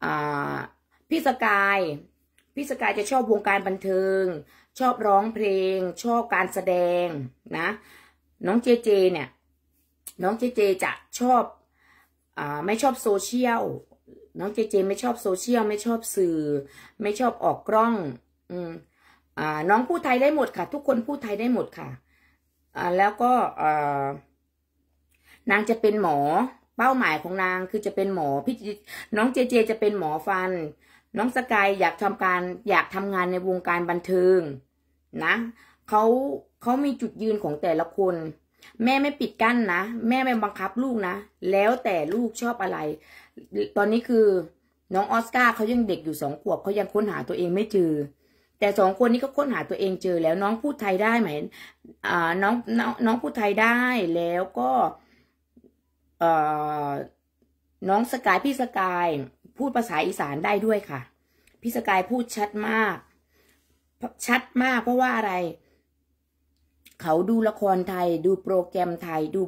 A: อ่า พี่สกาย พี่สกายจะชอบวงการบันเทิง ชอบร้องเพลง ชอบการแสดง นะ น้องเจเจ เนี่ย น้องเจเจจะชอบ อ่า ไม่ชอบโซเชียล น้องเจเจ ไม่ชอบโซเชียล ไม่ชอบสื่อ ไม่ชอบออกกล้อง อืมน้องพูดไทยได้หมดค่ะ ทุกคนพูดไทยได้หมดค่ะแล้วก็นางจะเป็นหมอเป้าหมายของนางคือจะเป็นหมอพี่น้องเจเจจะเป็นหมอฟัน น้องสกายอยากทำการอยากทำงานในวงการบันเทิงนะเขาเขามีจุดยืนของแต่ละคน แม่ไม่ปิดกั้นนะ แม่ไม่บังคับลูกนะ แล้วแต่ลูกชอบอะไร ตอนนี้คือน้องออสการ์เขายังเด็กอยู่สองขวบเขายังค้นหาตัวเองไม่เจอแต่สองคนนี้ก็ค้นหาตัวเองเจอ แล้ว น้องพูดไทยได้ไหมน้องน้องน้องพูดไทยได้แล้วก็น้องสกายพี่สกายพูดภาษาอีสานได้ด้วยค่ะพี่สกายพูดชัดมาก ชัดมาก เพราะว่าอะไร เขาดูละครไทยดูโปรแกรมไทยดู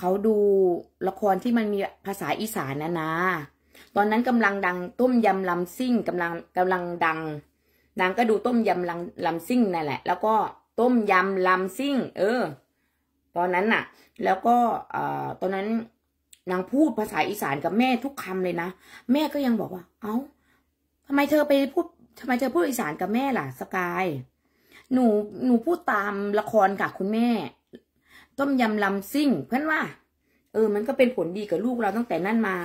A: เขาดูละครที่มันมีภาษาอีสานนะนะตอนนั้นกำลังดังต้มยำลำซิ่งกำลังกำลังดังนางก็ดูต้มยำลำลำซิ่งนั่นแหละ แล้วก็ต้มยำลำซิ่ง เออ ตอนนั้นน่ะ แล้วก็เอ่อตอนนั้นนางพูดภาษาอีสานกับแม่ทุกคำเลยนะ แม่ก็ยังบอกว่า เอา้าทำไมเธอไปพูดทำไมเธอพูดอีสานกับแม่ล่ะสกาย หนู หนูพูดตามละครกับคุณแม่ ต้มยำลำซิ่ง เพื่อนว่า เออ มันก็เป็นผลดีกับลูกเราตั้งแต่นั้นมา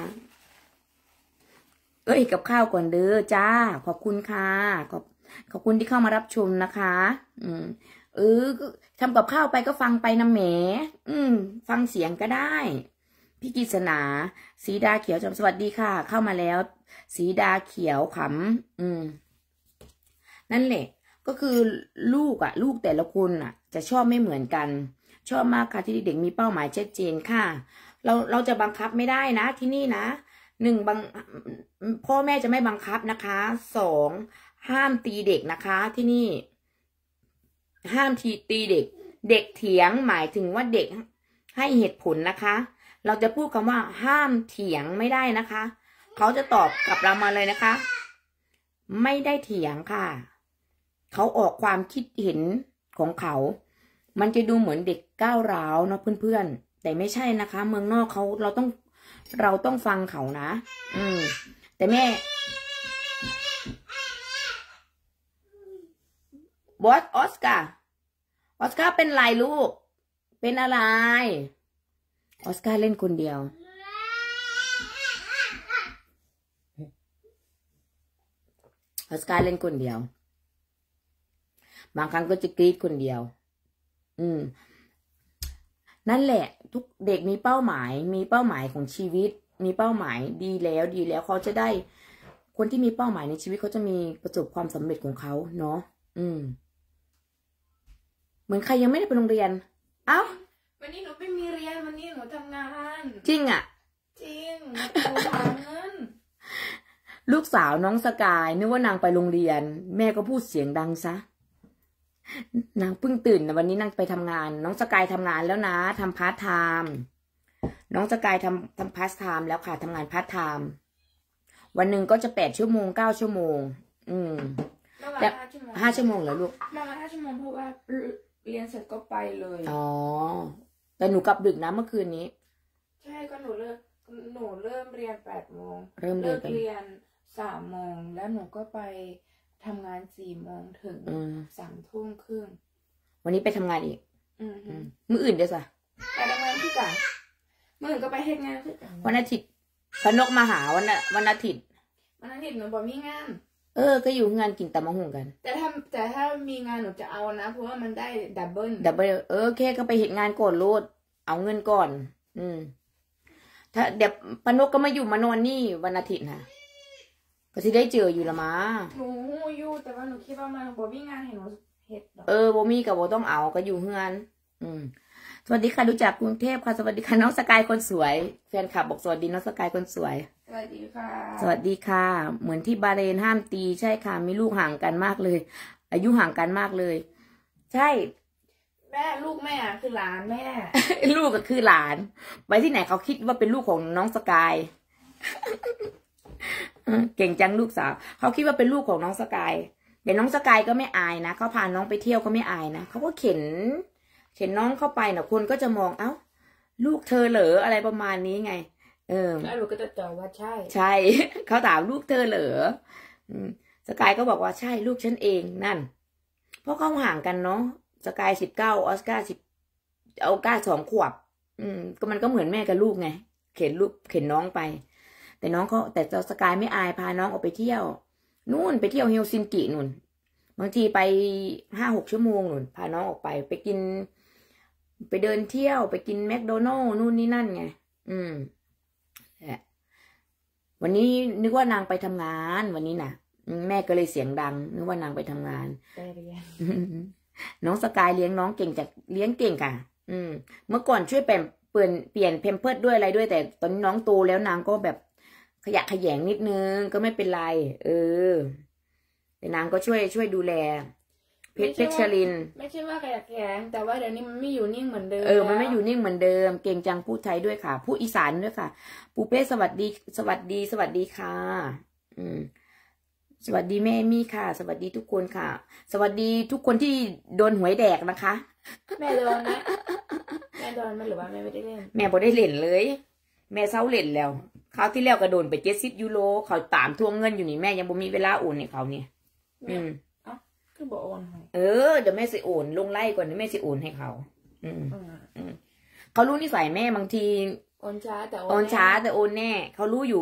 A: เอ้ย กับข้าวก่อนเด้อจ้า ขอบคุณค่ะขอบขอบคุณที่เข้ามารับชมนะคะ อืม เออทำกับข้าวไปก็ฟังไปนะแหมอืม ฟังเสียงก็ได้ พี่กิษณาสีดาเขียวชำสวัสดีค่ะ เข้ามาแล้ว สีดาเขียวขำอืม นั่นแหละ ก็คือลูกอะลูกแต่ละคนอะจะชอบไม่เหมือนกัน ชอบมากค่ะที่เด็กมีเป้าหมายชัดเจนค่ะ เราเราจะบังคับไม่ได้นะที่นี่นะหนึ่งบังพ่อแม่จะไม่บังคับนะคะ สองห้ามตีเด็กนะคะ ที่นี่ ห้ามทีตีเด็ก เด็กเถียงหมายถึงว่าเด็ก ให้เหตุผลนะคะ เราจะพูดคำว่าห้ามเถียงไม่ได้นะคะ เขาจะตอบกับเรามาเลยนะคะ ไม่ได้เถียงค่ะ เขาออกความคิดเห็นของเขา มันจะดูเหมือนเด็กก้าวร้าวเนาะเพื่อนๆแต่ไม่ใช่นะคะ เมืองนอกเขาเราต้องเราต้องฟังเขานะ อืมแต่แม่บอสออสการ์ออสการ์เป็นไรลูกเป็นอะไรออสการ์เล่นคนเดียวออสการ์เล่นคนเดียวบางครั้งก็จะกรีดคนเดียว อืมนั่นแหละ ทุกเด็กมีเป้าหมาย มีเป้าหมายของชีวิต มีเป้าหมายดีแล้ว ดีแล้วเขาจะได้ คนที่มีเป้าหมายในชีวิตเขาจะมีประสบความสำเร็จของเขา เนาะอืมเหมือนใครยังไม่ได้ไปโรงเรียน เอ้าวันนี้หนูไม่มีเรียนวันนี้หนูทำงาน จริงอ่ะจริงหนูเงินลูกสาว น้องสกายนึกว่านางไปโรงเรียน แม่ก็พูดเสียงดังซะนางเพิ่งตื่นวันนี้นางไปทำงาน น้องสกายทำงานแล้วนะทำพาร์ทไทม์น้องสกายทำทำพาร์ทไทม์แล้วค่ะทำงานพาร์ทไทม์วันหนึ่งก็จะแปดชั่วโมงเก้าชั่วโมง อืมแต่ห้าชั่วโมงเหรอลูกประมาณห้าชั่วโมงเพราะว่าเรียนเสร็จก็ไปเลย อ๋อ แต่หนูกลับดึกนะเมื่อคืนนี้ ใช่ก็หนูเลิกหนูเริ่มเรียนแปดโมง เริ่มเียนเรียนสามโมงแล้วหนูก็ไปทำงานสี่โมงถึงสามทุ่มครึ่ง วันนี้ไปทำงานอีกมืออื่นเดี๋ยวสิไปทำงานที่กันมืออื่นก็ไปเห็งานที่กันวันอาทิตย์พนกมาหาวันวันอาทิตย์ วันอาทิตย์หนูบอกมีงานเออก็อยู่งานกินตำมะฮุงกัน แต่ถ้าแต่ถ้ามีงานหนูจะเอานะเพราะว่ามันได้ดับเบิลดับเบิลเออโอเคก็ไปเห็นงานก่อนรูดเอาเงินก่อน อืม ถ้าเดี๋ยวปนกก็มาอยู่มานอนนี่ วันอาทิตย์นะก็สิได้เจออยู่ละมาหนูหูอยู่ แต่ว่าหนูคิดว่ามันบ่มีงานให้หนูเห็ดเออบ่มีกับบ่ต้องเอาก็อยู่เฮือนอืม สวัสดีค่ะดูจากกรุงเทพค่ะ สวัสดีค่ะน้องสกายคนสวย แฟนคลับบอกสวัสดีน้องสกายคนสวยสวัสดีค่ะ สวัสดีค่ะ เหมือนที่บาเรนห้ามตีใช่ค่ะ มีลูกห่างกันมากเลย อายุห่างกันมากเลย ใช่ แม่ลูกแม่คือหลานแม่ลูกก็คือหลาน ไปที่ไหนเขาคิดว่าเป็นลูกของน้องสกาย เก่งจังลูกสาว เขาคิดว่าเป็นลูกของน้องสกายแต่น้องสกายก็ไม่อายนะเขาพาน้องไปเที่ยวก็ไม่อายนะเขาก็เข็น เข็นน้องเข้าไปนะคนก็จะมองเอ้าลูกเธอเหรออะไรประมาณนี้ไงเออแล้วลูก็จะตอบว่าใช่ ใช่ เขาถามลูกเธอเหรอสกายก็บอกว่าใช่ลูกฉันเองนั่น เพราะเขาห่างกันเนาะ สกายสิบเก้าออสการ์สิบ เอาก้าสองขวบ อืม ก็มันก็เหมือนแม่กับลูกไง เข็นลูก เข็นน้องไป แต่น้องเขาแต่สกายไม่อายพาน้องออกไปเที่ยวนู่นไปเที่ยวเฮลซินกินู่น บางทีไปห้าหกชั่วโมงนู่น พาน้องออกไปไปกิน ไปเดินเที่ยวไปกินแมคโดนัลล์นู่นนี่นั่นไง อืมวันนี้นึกว่านางไปทำงาน วันนี้นะ่ะ แม่ก็เลยเสียงดัง นึกว่านางไปทำงานนน้องสกายเลี้ยง น้องเก่งจากเลี้ยงเก่งค่ะอืม เมื่อก่อนช่วยเปลี่ยนเปลี่ยนเปลี่ยนเพมเพิร์ดด้วยอะไรด้วย แต่ตอนนี้น้องโตแล้วนางก็แบบขยะขยงนิดนึงก็ไม่เป็นไร เออ แต่นางก็ช่วย ช่วยดูแลเพชรเพชรลินไม่ใช่ว่าขยะแขยงแต่ว่าเดี๋ยวนี้มันไม่อยู่นิ่งเหมือนเดิมเออมันไม่อยู่นิ่งเหมือนเดิมเก่งจังพูดไทยด้วยค่ะพูดอีสานด้วยค่ะปูเป้สวัสดี สวัสดี สวัสดีค่ะ อืม สวัสดีแม่มี่ค่ะสวัสดีทุกคนค่ะ สวัสดีทุกคนที่โดนหวยแดกนะคะแม่โดนนะแม่โดนมันหรือว่าแม่ไม่ได้เล่นแม่บ่ได้เล่นเลย แม่เศร้าเล่นแล้วเขาที่แล้วก็โดนไปเจ็ดสิบยูโรเขาตามทวงเงินอยู่นี่แม่ยังบ่มีเวลาอุ่นในเขาเนี่ยอืมคือบอโอนให้เออเดี๋ยวแม่สิโอน ลงไล่ก่อนเดี๋ยวแม่สิโอนให้เขา อืมอืมเขารู้นิสัยแม่บางทีโอนช้าแต่โอนช้าแต่โอนแน่เขารู้อยู่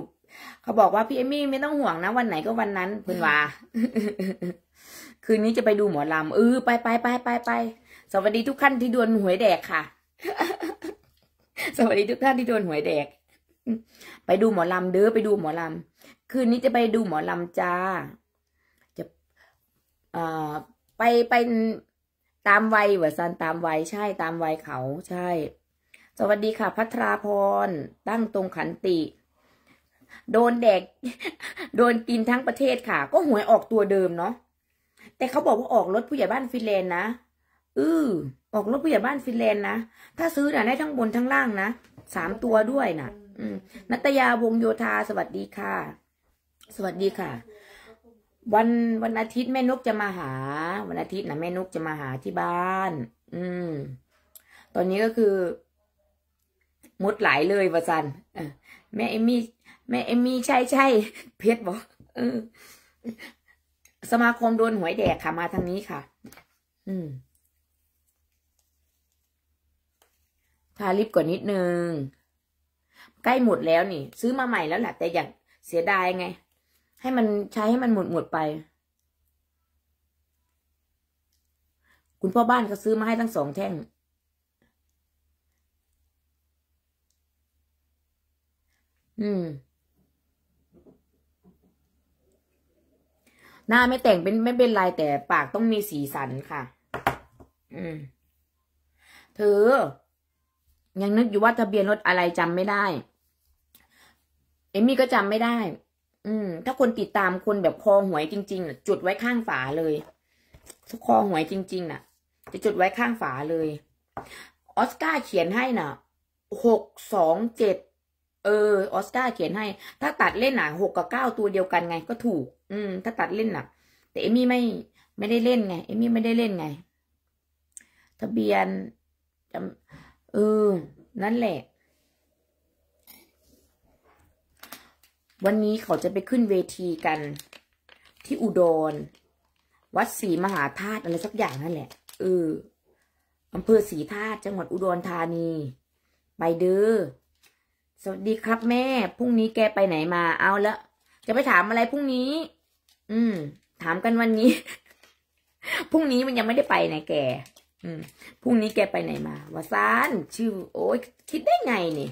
A: เขาบอกว่าพี่เอมี่ไม่ต้องห่วงนะ วันไหนก็วันนั้นเพื่อนว่าคืนนี้จะไปดูหมอลำเออไปไปไปไปไปสวัสดีทุกท่านที่ดวนหวยแดกค่ะ สวัสดีทุกท่านที่ดวนหวยแดกไปดูหมอลำเด้อไปดูหมอลำคืนนี้จะไปดูหมอลำจ้าไปเป็นตามวัยเหวอซันตามวัยใช่ ตามวัยเขาใช่ สวัสดีค่ะพัทราพร ตั้งตรงขันติ โดนแดกโดนกินทั้งประเทศค่ะ ก็หวยออกตัวเดิมเนาะแต่เขาบอกว่าออกรถผู้ใหญ่บ้านฟินแลนด์นะอือออกรถผู้ใหญ่บ้านฟินแลนด์นะถ้าซื้อน่ะได้ทั้งบนทั้งล่างนะสามตัวด้วยนะ่ะ อืมนัตยาวงโยธาสวัสดีค่ะ สวัสดีค่ะวัน วันอาทิตย์แม่นุกจะมาหา วันอาทิตย์นะแม่นุกจะมาหาที่บ้าน อืมตอนนี้ก็คือมุดไหลเลยวะซันแม่เอมี่แม่เอมี่ใช่ใช่เพชรบอกสมาคมโดนหวยแดกค่ะมาทางนี้ค่ะ อืมทาลิปก่อนนิดนึง ใกล้หมดแล้วนี่ ซื้อมาใหม่แล้วแหละแต่อยากเสียดายไงให้มันใช้ให้มันหมดหมดไป คุณพ่อบ้านก็ซื้อมาให้ทั้งสองแท่ง อืม หน้าไม่แต่งเป็นไม่เป็นไรแต่ปากต้องมีสีสันค่ะ อืมเธอยังนึกอยู่ว่าทะเบียนรถอะไรจำไม่ได้ เอมี่ก็จำไม่ได้อืม ถ้าคนติดตามคนแบบคอหวยจริงๆน่ะจุดไว้ข้างฝาเลยคอหวยจริงๆน่ะจะจุดไว้ข้างฝาเลยออสการ์เขียนให้น่ะหกสองเจ็ดเออออสการ์เขียนให้ ถ้าตัดเล่นน่ะหกกับเก้าตัวเดียวกันไง ก็ถูก อืมถ้าตัดเล่นน่ะ แต่เอมี่ไม่ ไม่ได้เล่นไง เอมี่ไม่ได้เล่นไง ทะเบียนจำเออนั่นแหละวันนี้เขาจะไปขึ้นเวทีกัน ที่อุดร วัดศรีมหาธาตุอะไรสักอย่างนั่นแหละเอออำเภอศรีธาตุ จังหวัดอุดรธานี ไปเด้อ สวัสดีครับแม่ พรุ่งนี้แกไปไหนมา เอาละ จะไปถามอะไรพรุ่งนี้ อืมถามกันวันนี้พรุ่งนี้มันยังไม่ได้ไปไหนแก อืมพรุ่งนี้แกไปไหนมา วาซานชื่อ โอ้ยคิดได้ไงนี่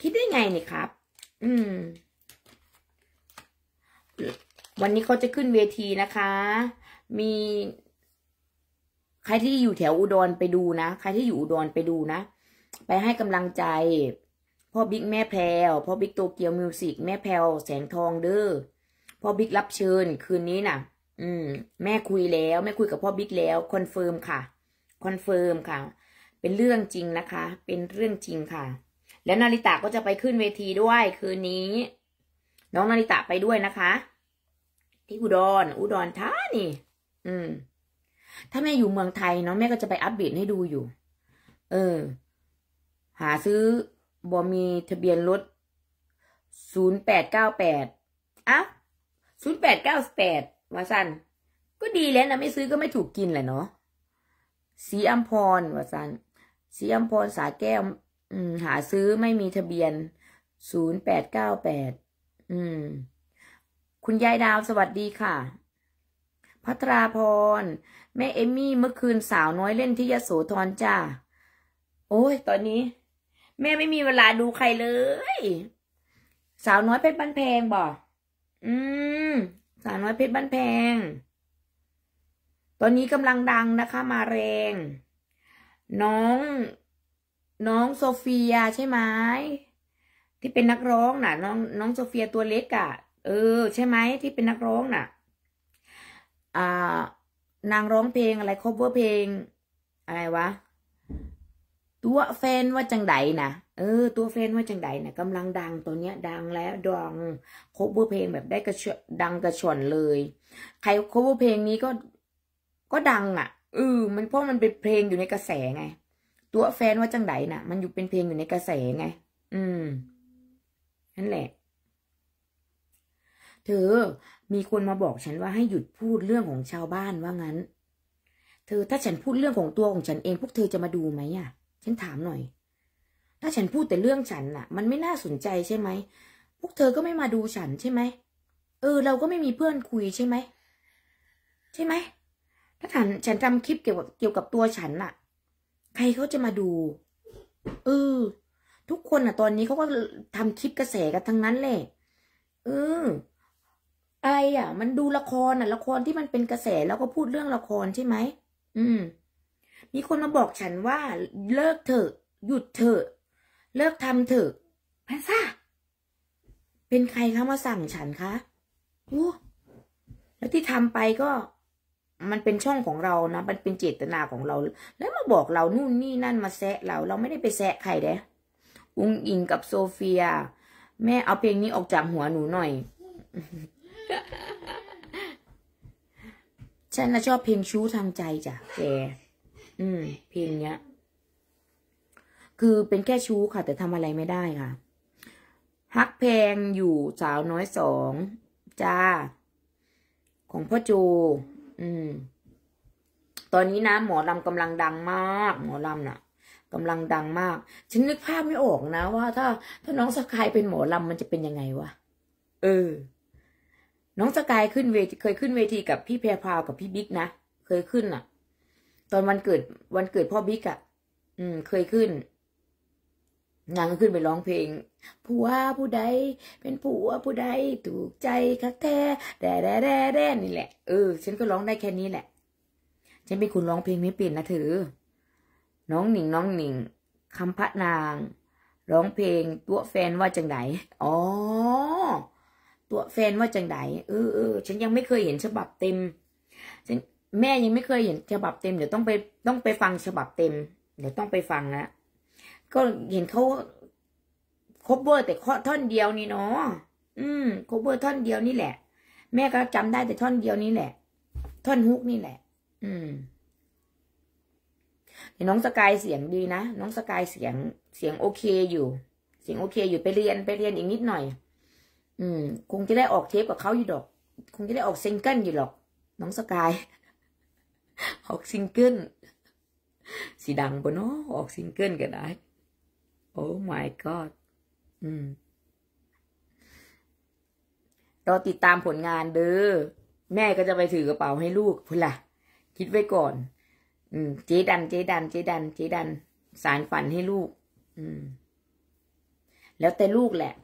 A: คิดได้ไงนี่ครับ อืมวันนี้เขาจะขึ้นเวทีนะคะ มี ใครที่อยู่แถวอุดรไปดูนะ ใครที่อยู่อุดรไปดูนะ ไปให้กำลังใจ พ่อบิ๊กแม่แพลวพ่อบิ๊กโตเกียวมิวสิกแม่แพลวแสงทองเด้อ พ่อบิ๊กรับเชิญ คืนนี้นะ่ะ อืม แม่คุยแล้ว แม่คุยกับพ่อบิ๊กแล้วคอนเฟิร์มค่ะ คอนเฟิร์มค่ะ เป็นเรื่องจริงนะคะ เป็นเรื่องจริงค่ะ แล้วนาริตะก็จะไปขึ้นเวทีด้วยคืนนี้ น้องนาริตะไปด้วยนะคะที่อุดร อุดรธานีอืม ถ้าแม่อยู่เมืองไทยเนาะแม่ก็จะไปอัปเดตให้ดูอยู่ เออ หาซื้อบอมีทะเบียนรถศูนย์แปดเก้าแปดอ่ะศูนย์แปดเก้าแปดว่าสั้นก็ดีแล้วนะ ไม่ซื้อก็ไม่ถูกกินแหละเนาะ สีอัมพรว่าสั้นสีอัมพรสาแก้วหาซื้อไม่มีทะเบียนศูนย์แปดเก้าแปด อืมคุณยายดาวสวัสดีค่ะ พัทราพรแม่เอมี่เมื่อคืนสาวน้อยเล่นที่ยโสธรจ้าโอ้ยตอนนี้ แม่ไม่มีเวลาดูใครเลย สาวน้อยเพชรบ้านแพงบ่อืมสาวน้อยเพชรบ้านแพงตอนนี้กำลังดังนะคะมาแรง น้อง น้องโซเฟียใช่ไหมที่เป็นนักร้องน่ะ น้อง น้องโซเฟียตัวเล็กอะ่ะเออ ใช่ไหมที่เป็นนักร้องน่ะอ่านางร้องเพลงอะไรคบเว่์เพลง อะไรวะ ตัวแฟนว่าจังไดนะเออตัวแฟนว่าจังไดนะกำลังดังตัวเนี้ยดังแล้วดังคบเว่์เพลงแบบได้กระชดังกระชอนเลย ใครคบเว่์เพลงนี้ก็ ก็ดังอ่ะเออมันเพราะมันเป็นเพลงอยู่ในกระแสไงตัวแฟนว่าจังไดนะ่ะ มันอยู่เป็นเพลงอยู่ในกระแสไงอืมนั่นแหละเธอ มีคนมาบอกฉันว่าให้หยุดพูดเรื่องของชาวบ้านว่างั้น เธอถ้าฉันพูดเรื่องของตัวของฉันเองพวกเธอจะมาดูไหมอ่ะ ฉันถามหน่อย ถ้าฉันพูดแต่เรื่องฉันน่ะ มันไม่น่าสนใจใช่ไหม พวกเธอก็ไม่มาดูฉันใช่ไหม เออ เราก็ไม่มีเพื่อนคุยใช่ไหม ใช่ไหม ถ้าฉันฉันทำคลิปเกี่ยวกับเกี่ยวกับตัวฉันน่ะ ใครเขาจะมาดู เออ ทุกคนน่ะตอนนี้เขาก็ทำคลิปกระแสกันทั้งนั้นแหละเออไออ่ะ มันดูละครอ่ะละครที่มันเป็นกระแสแล้วก็พูดเรื่องละครใช่ไหม อืม มีคนมาบอกฉันว่าเลิกเถอะหยุดเถอะเลิกทำเถอะแพนซ่าเป็นใครคะมาสั่งฉันคะโอ้แล้วที่ทำไปก็ มันเป็นช่องของเรานะ มันเป็นเจตนาของเรา แล้วมาบอกเรานู่นนี่นั่นมาแซะเรา เราไม่ได้ไปแซะใครเด้อุ้งอิงกับโซเฟีย แม่เอาเพลงนี้ออกจากหัวหนูหน่อยฉันน่ะชอบเพลงชู้ทางใจจ้ะแกอืม เพลงเนี้ย คือเป็นแค่ชู้ค่ะ แต่ทำอะไรไม่ได้ค่ะฮักแพงอยู่สาวน้อยสองจ้าของพ่อโจอืม ตอนนี้นะ หมอลำกำลังดังมากหมอลำน่ะกำลังดังมากฉันนึกภาพไม่ออกนะ ว่า ถ้า ถ้าน้องสกายเป็นหมอลำมันจะเป็นยังไงวะเออน้องสกายขึ้นเวทีเคยขึ้นเวทีกับพี่แพรพาวกับพี่บิ๊กนะเคยขึ้นอะ่ะ ตอนวันเกิดวันเกิดพ่อบิ๊กอะ่ะ อืม เคยขึ้นนางก็ขึ้นไปร้องเพลงผัวผู้ใด เป็นผัวผู้ใดถูกใจคักแท้แด่แด่แด่แด่นี่แหละเออ ฉันก็ร้องได้แค่นี้แหละฉันเป็นคนร้องเพลงไม่เปลี่ยนนะเธอน้องหนิงน้องหนิงคำพระนาง ร้องเพลงตัวแฟนว่าจังไหนอ๋อัวแฟนว่าจังไดเออเออฉันยังไม่เคยเห็นฉบับเต็ม ฉันแม่ยังไม่เคยเห็นฉบับเต็ม เดี๋ยวต้องไปต้องไปฟังฉบับเต็ม เดี๋ยวต้องไปฟังนะ ก็เห็นเขาคบเบอร์แต่ท่อนเดียวนี่เนาะอืมคบเบอร์ท่อนเดียวนี่แหละ แม่ก็จำได้แต่ท่อนเดียวนี่แหละ ท่อนฮุกนี่แหละ อืมน้องสกายเสียงดีนะ น้องสกายเสียงเสียงโอเคอยู่ เสียงโอเค อยู่ ไปเรียนไปเรียนอีกนิดหน่อยอืมคงจะได้ออกเทปกับเขาอยู่ดอก คงจะได้ออกซิงเกิลอยู่หรอก น้องสกาย ออกซิงเกิลสีดังปะเนาะออกซิงเกิลกันได้ โอ้ my god อืมรอติดตามผลงาน เด้อ แม่ก็จะไปถือกระเป๋าให้ลูก พุ่นละคิดไว้ก่อน อืม เจดัน เจดันเจดัน เจดัน สารฝันให้ลูก อืม แล้วแต่ลูกแหละ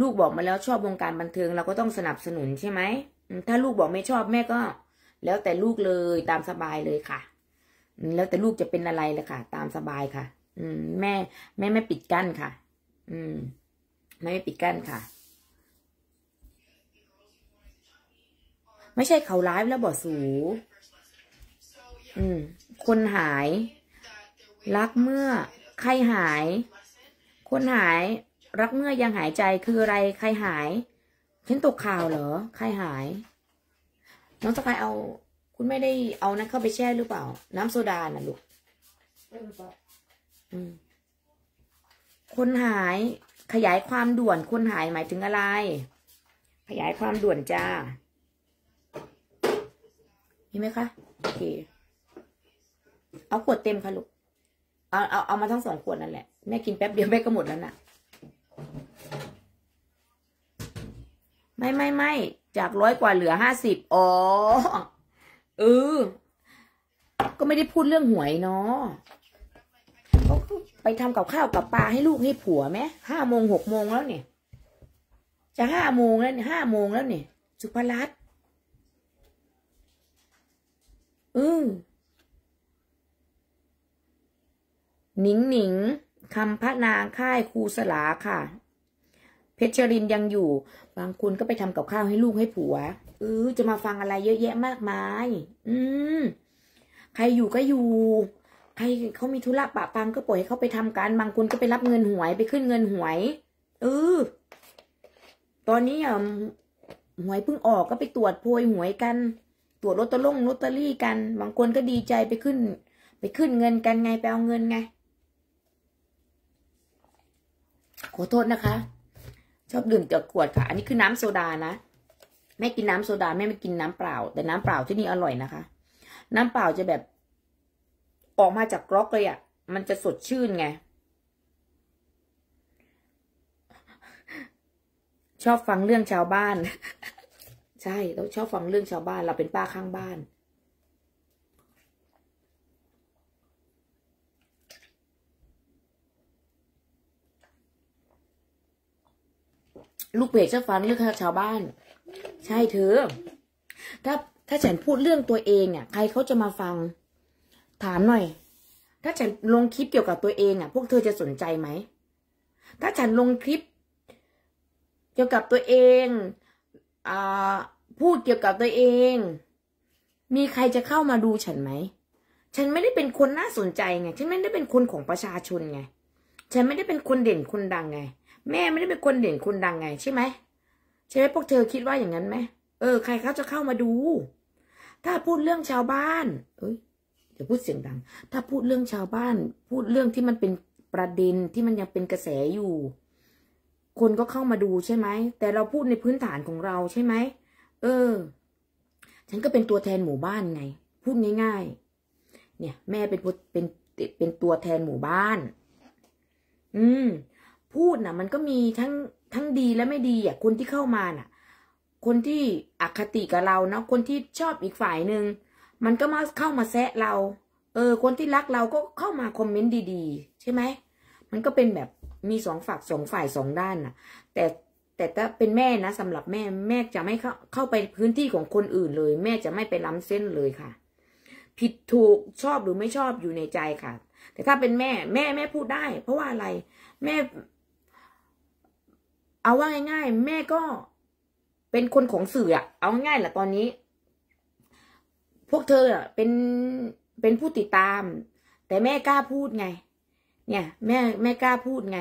A: ลูกบอกมาแล้วชอบวงการบันเทิงเราก็ต้องสนับสนุนใช่ไหมถ้าลูกบอกไม่ชอบแม่ก็ แล้วแต่ลูกเลยตามสบายเลยค่ะ แล้วแต่ลูกจะเป็นอะไรเลยค่ะ ตามสบายค่ะ อืม แม่แม่ไม่ปิดกั้นค่ะ อืม ไม่ปิดกั้นค่ะ ไม่ใช่เขาร้ายแล้วบ่อสู อืม คนหาย รักเมื่อใครหาย คนหายรักเมื่อยังหายใจคืออะไรใครหายฉันตกข่าวเหรอใครหาย น้องสกายเอา คุณไม่ได้เอานั้นเข้าไปแช่หรือเปล่า น้ำโซดาน่ะลูกคนหาย ขยายความด่วนคนหายหมายถึงอะไร ขยายความด่วนจ้าเห็นไหมคะโอเคเอาขวดเต็มค่ะลูกเอาเอาเอามาทั้งสองขวดนั่นแหละ แม่กินแป๊บเดียวแม่ก็หมดแล้วนะ่ะไม่ไม่ไม่จากร้อยกว่าเหลือห้าสิบอ๋อเออก็ไม่ได้พูดเรื่องหวยเนาะไปทำกับข้าวกับปลาให้ลูกให้ผัวไหมห้าโมงหกโมงแล้วเนี่ย จะห้าโมงแล้วเนี่ยห้าโมงแล้วเนี่ยสุภรัต์อือหนิงหนิงคำพระนางค่ายครูสลาค่ะเพชรรินยังอยู่บางคุณก็ไปทำกับข้าวให้ลูกให้ผัวเออจะมาฟังอะไรเยอะแยะมากมาย อืมใครอยู่ก็อยู่ใครเขามีธุระปะปังก็ปล่อยให้เขาไปทำการบางคนก็ไปรับเงินหวยไปขึ้นเงินหวยเออตอนนี้อ่ะหวยเพิ่งออกก็ไปตรวจโพยหวยกัน ตรวจลอตเตอรี่ลอตเตอรี่กันบางคนก็ดีใจไปขึ้น ไปขึ้นเงินกันไงไปเอาเงินไงขอโทษนะคะชอบดื่มจากขวดค่ะ อันนี้คือน้ำโซดานะแม่กินน้ำโซดาแม่ไม่กินน้ำเปล่า แต่น้ำเปล่าที่นี่อร่อยนะคะ น้ำเปล่าจะแบบออกมาจากกรอกเลยอะ่ะ มันจะสดชื่นไง ชอบฟังเรื่องชาวบ้าน ใช่เราชอบฟังเรื่องชาวบ้านเราเป็นป้าข้างบ้านลูกเพจจะฟังเรื่องชาวบ้าน ใช่เธอถ้าถ้าฉันพูดเรื่องตัวเองเนี่ยใครเขาจะมาฟังถามหน่อย ถ้าฉันลงคลิปเกี่ยวกับตัวเองอ่ะ พวกเธอจะสนใจไหม ถ้าฉันลงคลิปเกี่ยวกับตัวเองอ่าพูดเกี่ยวกับตัวเอง มีใครจะเข้ามาดูฉันไหม ฉันไม่ได้เป็นคนน่าสนใจไงฉันไม่ได้เป็นคนของประชาชนไงฉันไม่ได้เป็นคนเด่นคนดังไงแม่ไม่ได้เป็นคนเด่นคนดังไงใช่ไหมใช่ไหมพวกเธอคิดว่าอย่างนั้นไหมเออ ใครเขาจะเข้ามาดู ถ้าพูดเรื่องชาวบ้าน เอ้ยเดี๋ยวพูดเสียงดัง ถ้าพูดเรื่องชาวบ้าน พูดเรื่องที่มันเป็นประเด็นที่มันยังเป็นกระแสอยู่ คนก็เข้ามาดูใช่ไหม แต่เราพูดในพื้นฐานของเราใช่ไหม เออ ฉันก็เป็นตัวแทนหมู่บ้านไง พูดง่ายๆ เนี่ย แม่เป็นเป็นเป็นตัวแทนหมู่บ้าน อืมพูดนะ่ะมันก็มีทั้งทั้งดีและไม่ดีอ่ะคนที่เข้ามาน่ะ คนที่อคติกับเราเนาะคนที่ชอบอีกฝ่ายหนึ่งมันก็มาเข้ามาแซะเรา เออ คนที่รักเราก็เข้ามาคอมเมนต์ดีๆ ใช่ไหมมันก็เป็นแบบมีสองฝักสองฝ่ายสองด้านน่ะ แต่แต่ถ้าเป็นแม่นะสำหรับแม่แม่จะไม่เข้าเข้าไปพื้นที่ของคนอื่นเลย แม่จะไม่ไปล้ำเส้นเลยค่ะ ผิดถูกชอบหรือไม่ชอบอยู่ในใจค่ะ แต่ถ้าเป็นแม่แม่แม่พูดได้ เพราะว่าอะไร แม่เอาว่าง่ายๆแม่ก็เป็นคนของสื่ออะเอาง่ายๆแหละตอนนี้ พวกเธอเป็นเป็นผู้ติดตาม แต่แม่กล้าพูดไง เนี่ย แม่แม่กล้าพูดไง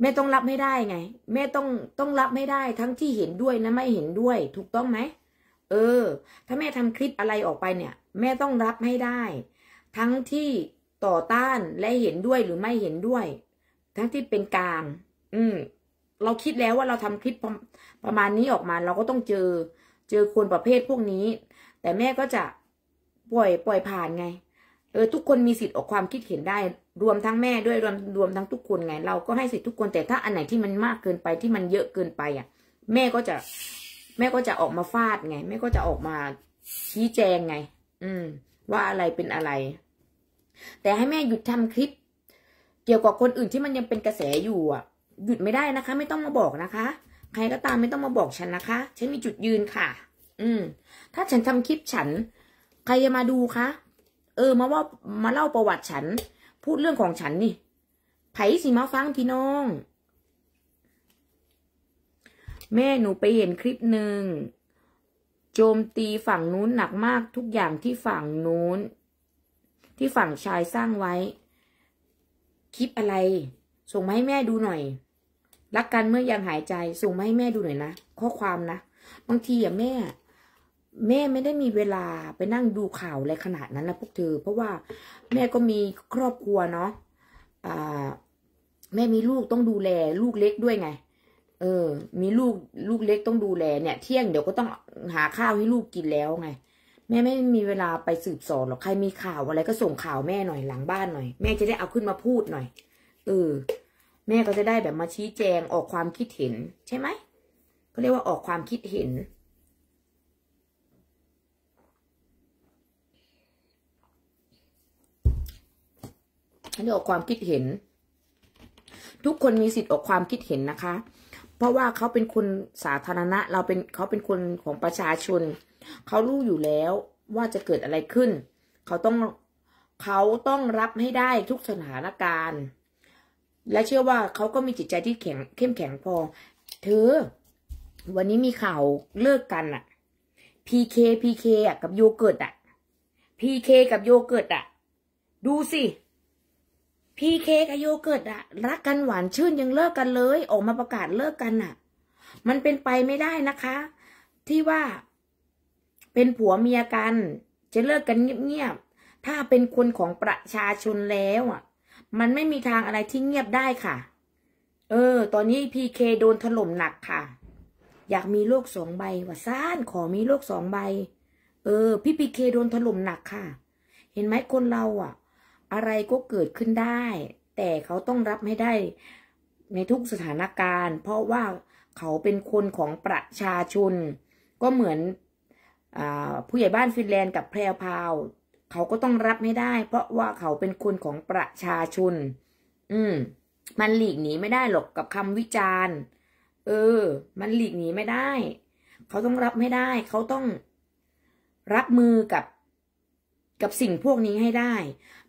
A: แม่ต้องรับไม่ได้ไง แม่ต้องต้องรับไม่ได้ทั้งที่เห็นด้วยนะไม่เห็นด้วย ถูกต้องไหมเออ ถ้าแม่ทำคลิปอะไรออกไปเนี่ย แม่ต้องรับให้ได้ ทั้งที่ต่อต้านและเห็นด้วยหรือไม่เห็นด้วย ทั้งที่เป็นกลางอืมเราคิดแล้วว่าเราทำคลิปประมาณนี้ออกมา เราก็ต้องเจอเจอคนประเภทพวกนี้ แต่แม่ก็จะปล่อย ปล่อยผ่านไงเออทุกคนมีสิทธิ์ออกความคิดเห็นได้ รวมทั้งแม่ด้วยรวมรวมทั้งทุกคนไง เราก็ให้สิทธิ์ทุกคนแต่ถ้าอันไหนที่มันมากเกินไปที่มันเยอะเกินไป อ่ะ แม่ก็จะแม่ก็จะออกมาฟาดไงแม่ก็จะออกมาชี้แจงไง อืม ว่าอะไรเป็นอะไร แต่ให้แม่หยุดทำคลิปเกี่ยวกับคนอื่นที่มันยังเป็นกระแสอยู่ อ่ะหยุดไม่ได้นะคะ ไม่ต้องมาบอกนะคะ ใครก็ตามไม่ต้องมาบอกฉันนะคะ ฉันมีจุดยืนค่ะ อืมถ้าฉันทำคลิปฉัน ใครจะมาดูคะ เออ มาว่ามาเล่าประวัติฉัน พูดเรื่องของฉันนี่ไผสิมาฟังพี่น้อง แม่หนูไปเห็นคลิปหนึ่งโจมตีฝั่งนู้นหนักมาก ทุกอย่างที่ฝั่งนู้น ที่ฝั่งชายสร้างไว้ คลิปอะไร ส่งมาให้แม่ดูหน่อยรักกันเมื่อยังหายใจส่งมาให้แม่ดูหน่อยนะข้อความนะบางทีอะแม่ แม่ไม่ได้มีเวลาไปนั่งดูข่าวอะไรขนาดนั้นนะพวกเธอ เพราะว่า แม่ก็มีครอบครัวเนาะอ่า แม่มีลูกต้องดูแล ลูกเล็กด้วยไง เออ มีลูกลูกเล็กต้องดูแลเนี่ยเที่ยงเดี๋ยวก็ต้องหาข้าวให้ลูกกินแล้วไง แม่ไม่มีเวลาไปสืบสอนหรอกใครมีข่าวอะไรก็ส่งข่าวแม่หน่อย หลังบ้านหน่อย แม่จะได้เอาขึ้นมาพูดหน่อย เออแม่ก็จะได้แบบมาชี้แจงออกความคิดเห็นใช่ไหมเขาเรียกว่าออกความคิดเห็นเรียกออกความคิดเห็น ทุกคนมีสิทธิ์ออกความคิดเห็นนะคะ เพราะว่าเขาเป็นคนสาธารณะ เรา เป็นเขาเป็นคนของประชาชนเขารู้อยู่แล้วว่าจะเกิดอะไรขึ้น เขาต้องเขาต้องรับให้ได้ทุกสถานการณ์และเชื่อว่าเขาก็มีจิตใจที่แข็งเข้มแข็งพอ เธอ วันนี้มีข่าวเลิกกันอะ PK PK อะกับโยเกิร์ตอะ PK กับโยเกิร์ตอะดูสิ PK กับโยเกิร์ตอะรักกันหวานชื่นยังเลิกกันเลย ออกมาประกาศเลิกกันอะมันเป็นไปไม่ได้นะคะ ที่ว่าเป็นผัวเมียกัน จะเลิกกันเงียบๆถ้าเป็นคนของประชาชนแล้วอะมันไม่มีทางอะไรที่เงียบได้ค่ะ เออ ตอนนี้พีเคโดนถล่มหนักค่ะ อยากมีโลกสองใบ ว่าซ่านขอมีโลกสองใบ เออ พี่พีเคโดนถล่มหนักค่ะ เห็นไหมคนเรา อ่ะ อะไรก็เกิดขึ้นได้ แต่เขาต้องรับให้ได้ ในทุกสถานการณ์เพราะว่าเขาเป็นคนของประชาชน ก็เหมือนผู้ใหญ่บ้านฟินแลนด์กับแพรวพาวเขาก็ต้องรับไม่ได้ เพราะว่าเขาเป็นคนของประชาชน อืม มันหลีกหนีไม่ได้หรอกกับคำวิจารณ์ เออ มันหลีกหนีไม่ได้ เขาต้องรับไม่ได้ เขาต้อง รับมือกับ กับสิ่งพวกนี้ให้ได้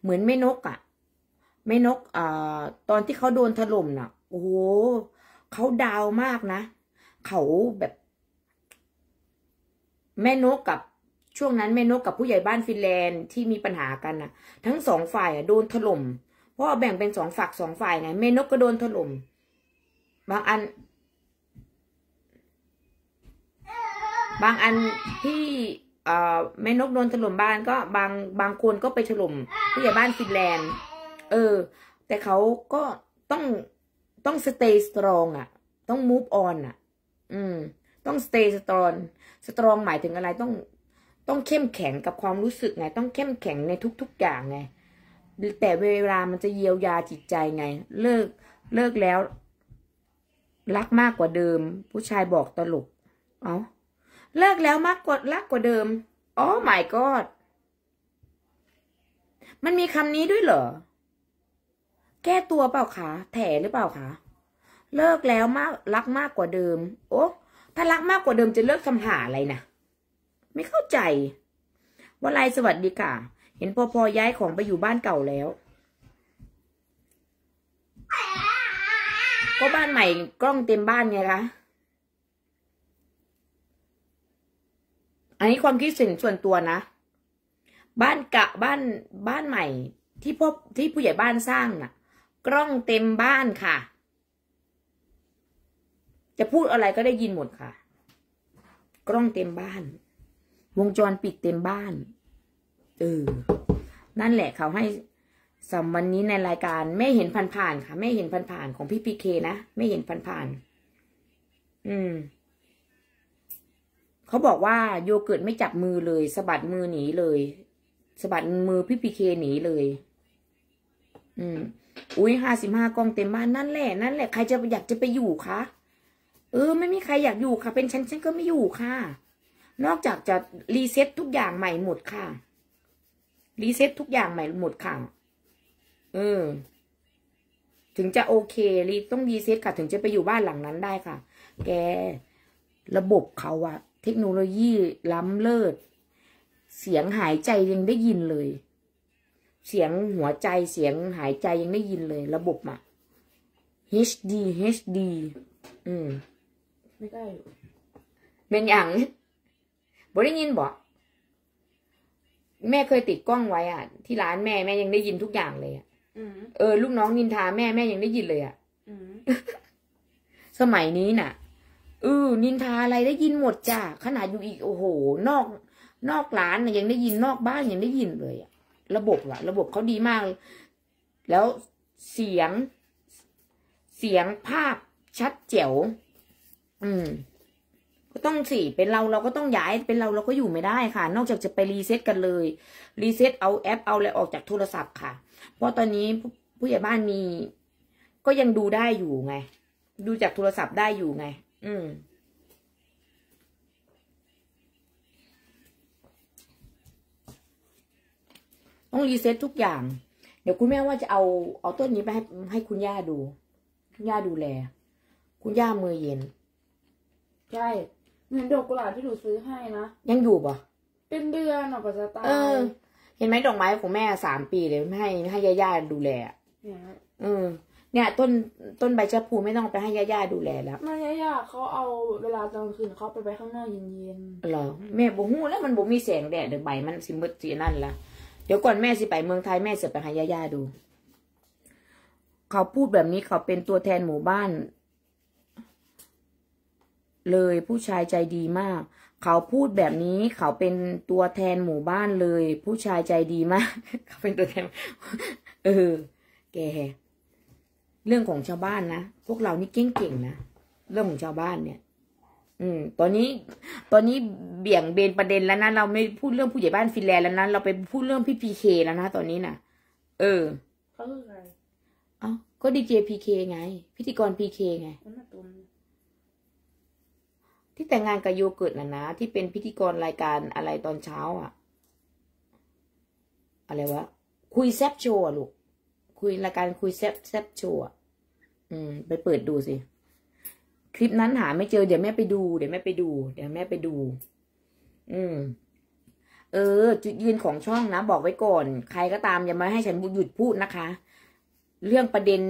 A: เหมือนแม่นกอะ่ะ แม่นก อ่าตอนที่เขาโดนถล่มน่ะ โอ้โห เขาดาวมากนะ เขาแบบ แม่นกกับช่วงนั้นแม่นกกับผู้ใหญ่บ้านฟินแลนด์ที่มีปัญหากันน่ะทั้งสองฝ่ายอ่ะโดนถล่ม เพราะแบ่งเป็นสองฝักสองฝ่ายไง แม่นกก็โดนถล่มบางอัน บางอันที่แม่นกโดนถล่มบ้านก็ บางบางคนก็ไปถล่มผู้ใหญ่บ้านฟินแลนด์เออ แต่เขาก็ต้องต้องสเตย์สตรองอ่ะ ต้องมูฟออนอ่ะ อืม ต้องสเตย์สตรองสตรองหมายถึงอะไรต้องต้องเข้มแข็งกับความรู้สึกไง ต้องเข้มแข็งในทุก ๆ อย่างไง แต่เวลามันจะเยียวยาจิตใจไง เลิก เลิกแล้ว รักมากกว่าเดิม ผู้ชายบอกตลกเอาเลิกแล้วมากกว่ารักกว่าเดิมอ๋อ my god มันมีคำนี้ด้วยเหรอแก้ตัวเปล่าคะ แถหรือเปล่าคะ เลิกแล้วมากรักมากกว่าเดิม โอ้ถ้ารักมากกว่าเดิมจะเลิกคำหาอะไรนะไม่เข้าใจว่าไรสวัสดีค่ะ เห็นพอพอย้ายของไปอยู่บ้านเก่าแล้วก็บ้านใหม่ กล้องเต็มบ้านไงคะอันนี้ความคิดส่วนส่วนตัวนะบ้านกะบ้านบ้านใหม่ที่พบที่ผู้ใหญ่บ้านสร้างน่ะ กล้องเต็มบ้านค่ะ จะพูดอะไรก็ได้ยินหมดค่ะ กล้องเต็มบ้านวงจรปิดเต็มบ้าน เออ นั่นแหละเขาให้สำวันนี้ในรายการไม่เห็นผ่านผ่านค่ะไม่เห็นผ่านผ่านของพี่พีเคนะไม่เห็นผ่านผ่านอืม เขาบอกว่า โยเกิร์ตไม่จับมือเลยสะบัดมือหนีเลยสะบัดมือพี่พีเคหนีเลย อืม อุ้ยห้าสิบห้ากองเต็มบ้านนั่นแหละนั่นแหละใครจะอยากจะไปอยู่คะเออ ไม่มีใครอยากอยู่ค่ะ เป็นฉันฉัน ก็ไม่อยู่ค่ะนอกจากจะรีเซ็ตทุกอย่างใหม่หมดค่ะ รีเซ็ตทุกอย่างใหม่หมดค่ะ เออ ถึงจะโอเค รี ต้องรีเซ็ตค่ะ ถึงจะไปอยู่บ้านหลังนั้นได้ค่ะ แกระบบเขาอะ เทคโนโลยี ล้ำเลิศ เสียงหายใจยังได้ยินเลย เสียงหัวใจ เสียงหายใจยังได้ยินเลย ระบบอะ HD HD อืมไม่ได้เป็นอย่างบริยินบอก แม่เคยติดกล้องไว้อ่ะ ที่ร้านแม่แม่ยังได้ยินทุกอย่างเลยอ่ะเออลูกน้องนินทาแม่แม่ยังได้ยินเลยอ่ะสมัยนี้น่ะเออนินทาอะไรได้ยินหมดจ้าขนาดอยู่อีก โอ้โห นอก นอกร้านยังได้ยินนอกบ้านยังได้ยินเลย อ่ะ ระบบอะระบบเขาดีมาก แล้วเสียง เสียงภาพชัดเจ๋ว อืมก็ต้องสิเป็นเราเราก็ต้องย้ายเป็นเราเราก็อยู่ไม่ได้ค่ะ นอกจากจะไปรีเซ็ตกันเลย รีเซ็ตเอาแอปเอาอะไรออกจากโทรศัพท์ค่ะ เพราะตอนนี้ผู้ใหญ่บ้านมีก็ยังดูได้อยู่ไง ดูจากโทรศัพท์ได้อยู่ไง อืมต้องรีเซ็ตทุกอย่าง เดี๋ยวคุณแม่ว่าจะเอาเอาต้นนี้ไปให้ให้คุณย่าดู คุณย่าดูแล คุณย่ามือเย็นใช่เงินดอกกุหลาบที่หนูซื้อให้นะ ยังอยู่ปะเป็นเดือนห่อกว่าจะตายเห็นไหมดอกไม้ของแม่สามปีเลยไม่ให้ให้ย่าๆดูแลอืเนี่ยเออเนี่ยต้นต้นใบชะพูไม่ต้องไปให้ย่าๆดูแลแล้วไม่ย่าเขาเอาเวลาตอนกลางคืนเขาไปไว้ข้างนอกเย็นเหรอแม่บ่หู้แล้วมันบ่มีแสงแดดเดี๋ยวใบ มันสิมืดสีนั่นละเดี๋ยวก่อนแม่สิไปเมืองไทยแม่เสิไปให้ย่าๆดูเขาพูดแบบนี้เขาเป็นตัวแทนหมู่บ้านเลยผู้ชายใจดีมาก เขาพูดแบบนี้เขาเป็นตัวแทนหมู่บ้านเลย ผู้ชายใจดีมาก เขาเป็นตัวแทน เออแกเรื่องของชาวบ้านนะ พวกเรานี่เก่งๆนะเรื่องของชาวบ้านเนี่ย อืม ตอนนี้ ตอนนี้เบี่ยงเบนประเด็นแล้วนะเราไม่พูดเรื่องผู้ใหญ่บ้านฟินแลนด์แล้วนะเราไปพูดเรื่องพี่พีเคแล้วนะตอนนี้นะ่ะ เออ เขาคือใครอ๋อก็ดีเจพีเคไง พิธีกรพีเคไงที่แต่งงานกับโยเกิร์ตนะนะที่เป็นพิธีกรรายการอะไรตอนเช้าอะอะไรวะคุยแซบโชว์ลูกคุยรายการคุยแซบแซบโชว์อืมไปเปิดดูสิคลิปนั้นหาไม่เจอ เดี๋ยวแม่ไปดูเดี๋ยวแม่ไปดู เดี๋ยวแม่ไปดู อืม เออ จุดยืนของช่องนะ บอกไว้ก่อน ใครก็ตามอย่ามาให้ฉันหยุดพูดนะคะ เรื่องประเด็น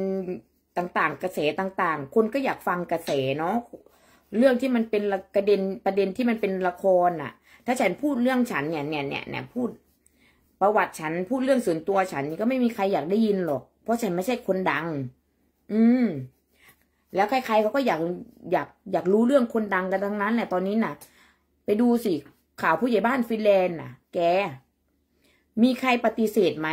A: ต่าง ๆ กระแสต่าง ๆ คนก็อยากฟังกระแสเนาะเรื่องที่มันเป็นกระเด็นประเด็นที่มันเป็นละครน่ะ ถ้าฉันพูดเรื่องฉันเนี่ยเนี่ยเนี่ยเนี่ยพูดประวัติฉันพูดเรื่องส่วนตัวฉัน นี่ก็ไม่มีใครอยากได้ยินหรอก เพราะฉันไม่ใช่คนดัง อืม แล้วใครๆเขาก็อยากอยากอยากรู้เรื่องคนดังกันทั้งนั้น แหละตอนนี้น่ะ ไปดูสิข่าวผู้ใหญ่บ้านฟินแลนด์น่ะ แกมีใครปฏิเสธไหม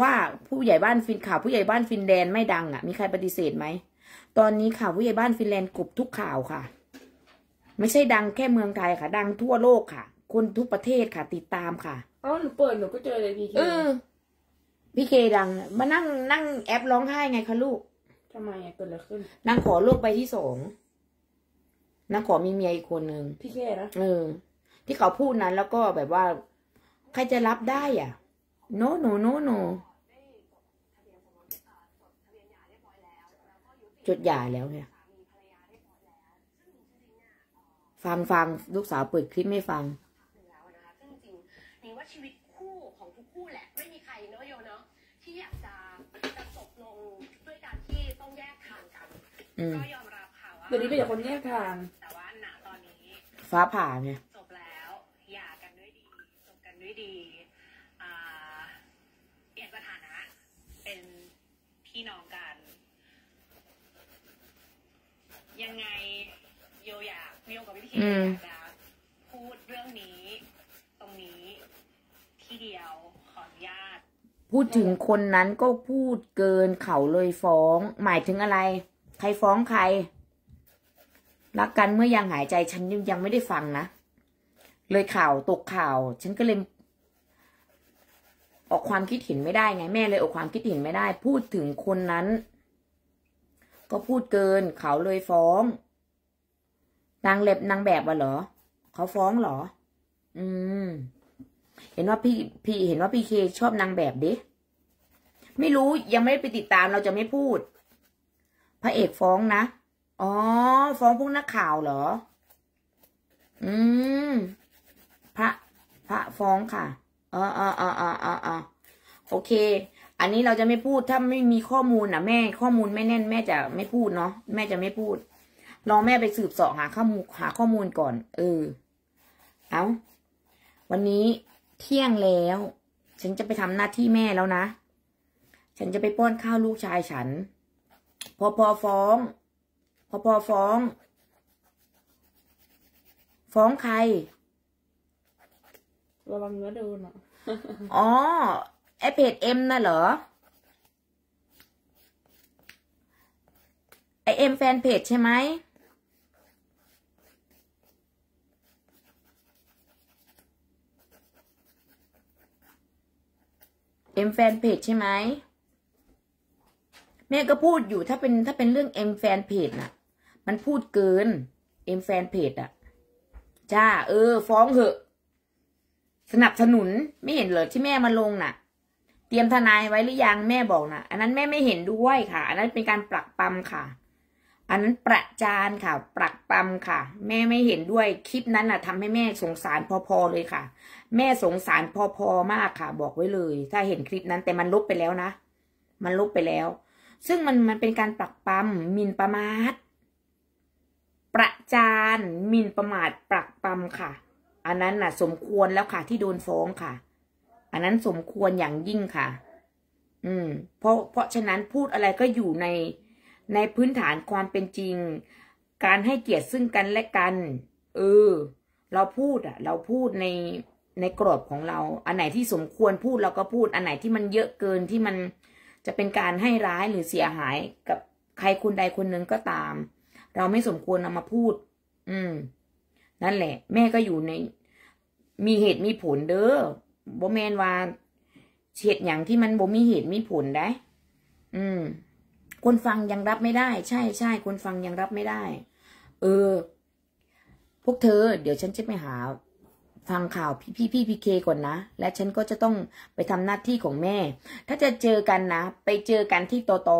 A: ว่าผู้ใหญ่บ้านฟินข่าวผู้ใหญ่บ้านฟินแลนด์ไม่ดังอ่ะมีใครปฏิเสธไหมตอนนี้ข่าวผู้ใหญ่บ้านฟินแลนด์กบทุกข่าวค่ะ ไม่ใช่ดังแค่เมืองไทยค่ะ ดังทั่วโลกค่ะ คนทุกประเทศค่ะ ติดตามค่ะอ๋อหนูเปิดหนูก็เจอเลยพี่เคพี่เคดัง มานั่งนั่งแอปร้องไห้ไงคะลูกทำไมอะเกิดอะไรขึ้นนางขอโลกใบที่สองนางขอมีเมียอีกคนนึ่งพี่เคนะเออที่เขาพูดนั้น แล้วก็แบบว่า ใครจะรับได้อ่ะ โนโนโนโนจดหย่าแล้วเนี่ยฟังฟังลูกสาวเปิดคลิปไม่ฟังตอเนนี๋ย้วนี้กน็ยอ่าเป็นคนแยกทางแต่ว่าณตอนนี้ ฟ้าผ่าไงจบแล้ว อย่ากันด้วยดีจบกันด้วยดีเปลี่ยนสถานะ เป็นพี่น้องยังไงโยอย
B: ากโยกับพี่เคอยาก
A: จะพูดเรื่องนี้ ตรงนี้ที่เดียวขออนุญาตพูดถึงคนนั้นก็พูดเกินเขาเลยฟ้อง หมายถึงอะไร ใครฟ้องใคร รักกันเมื่อยังหายใจฉันยังไม่ได้ฟังนะเลยข่าวตกข่าว ฉันก็เลยออกความคิดเห็นไม่ได้ไง แม่เลยออกความคิดเห็นไม่ได้ พูดถึงคนนั้นก็พูดเกินเขาเลยฟ้อง นางเล็บนางแบบวะเหรอ เขาฟ้องเหรอ อืม เห็นว่าพี่พี่เห็นว่าพี่เคชอบนางแบบดิ ไม่รู้ยังไม่ได้ไปติดตามเราจะไม่พูดพระเอกฟ้องนะอ๋อ ฟ้องพวกนักข่าวเหรอ อืมพระพระฟ้องค่ะอ๋ออ๋ออ๋ออ๋อโอเคอันนี้เราจะไม่พูดถ้าไม่มีข้อมูลนะแม่ข้อมูลไม่แน่นแม่จะไม่พูดเนาะแม่จะไม่พูดลองแม่ไปสืบสอบหาข้อมูลหาข้อมูลก่อนเออ เอาวันนี้เที่ยงแล้ว ฉันจะไปทำหน้าที่แม่แล้วนะ ฉันจะไปป้อนข้าวลูกชายฉันพอพอฟ้องพอพอฟ้อง ฟ้องใครระวังเนื้อเดนอ่ะอ๋อไอเพจเอ็มนะเหรอ ไอเอ็มแฟนเพจใช่ไหมเอ็มแฟนเพจใช่ไหมแม่ก็พูดอยู่ถ้าเป็นถ้าเป็นเรื่องเอ็มแฟนเพจน่ะ มันพูดเกินเอ็มแฟนเพจอ่ะ จ้าเออ ฟ้องเหอะสนับสนุนไม่เห็นเหรอที่แม่มาลงน่ะตรียมทนายไว้หรือยังแม่บอกนะอันนั้นแม่ไม่เห็นด้วยค่ะอันนั้นเป็นการปลักปั๊มค่ะ อันนั้นประจานค่ะปลักปั๊มค่ะแม่ไม่เห็นด้วยคลิปนั้นน่ะ ทำให้แม่สงสารพอๆเลยค่ะ แม่สงสารพอๆมากค่ะบอกไว้เลยถ้าเห็นคลิปนั้นแต่มันลบไปแล้วนะมันลบไปแล้ว ซึ่งมันมันเป็นการปลักปั๊มมินประมาทประจานมินประมาทปลักปั๊มค่ะ อันนั้นน่ะ สมควรแล้วค่ะ ที่โดนฟ้องค่ะอันนั้นสมควรอย่างยิ่งค่ะ อืม เพราะเพราะฉะนั้นพูดอะไรก็อยู่ในในพื้นฐานความเป็นจริง การให้เกียรติซึ่งกันและกัน เออ เราพูดอะเราพูดในในกรอบของเรา อันไหนที่สมควรพูดเราก็พูด อันไหนที่มันเยอะเกินที่มันจะเป็นการให้ร้ายหรือเสียหายกับใครคนใดคนหนึ่งก็ตาม เราไม่สมควรนามาพูด อืม นั่นแหละ แม่ก็อยู่ในมีเหตุมีผลเด้อบแมนว่าเหตุอย่างที่มันบ่มีเหตุมีผลได้ อืมคนฟังยังรับไม่ได้ ใช่ใช่คนฟังยังรับไม่ได้ เออ พวกเธอเดี๋ยวฉันจะไปหา ฟังข่าวพี่พี่พี่พีเคก่อนนะและฉันก็จะต้องไปทำหน้าที่ของแม่ ถ้าจะเจอกันนะไปเจอกันที่โตโต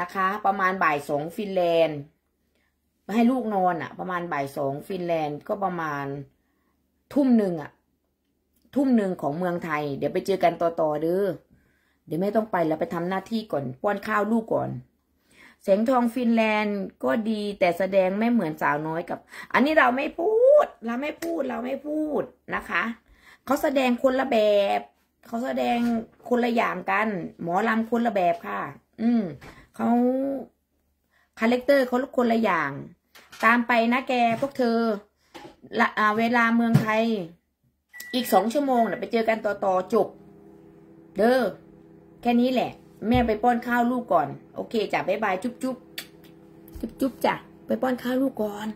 A: นะคะประมาณบ่ายสองฟินแลนด์ให้ลูกนอนอะ่ะ ประมาณบ่ายสองฟินแลนด์ก็ประมาณทุ่มหนึ่งอะ่ะทุ่มหนึ่งของเมืองไทย เดี๋ยวไปเจอกันต่อต่อเด้อ เดี๋ยวไม่ต้องไปแล้วไปทำหน้าที่ก่อนป้อนข้าวลูกก่อน แสงทองฟินแลนด์ก็ดีแต่แสดงไม่เหมือนสาวน้อยกับ อันนี้เราไม่พูด เราไม่พูดเราไม่พูดนะคะเขาแสดงคนละแบบ เขาแสดงคนละอย่างกัน หมอลำคนละแบบค่ะ อืมเขาคาแรคเตอร์เขาคนละอย่าง ตามไปนะแกพวกเธอละเวลาเมืองไทยอีกสองชั่วโมงเนะ่ยไปเจอกันต่อต่อจบ เด้อ แค่นี้แหละ แม่ไปป้อนข้าวลูกก่อน โอเคจ้ะบ๊ายบาย จุ๊บจุ๊บจุ๊บจุ๊บจ้ะไปป้อนข้าวลูกก่อน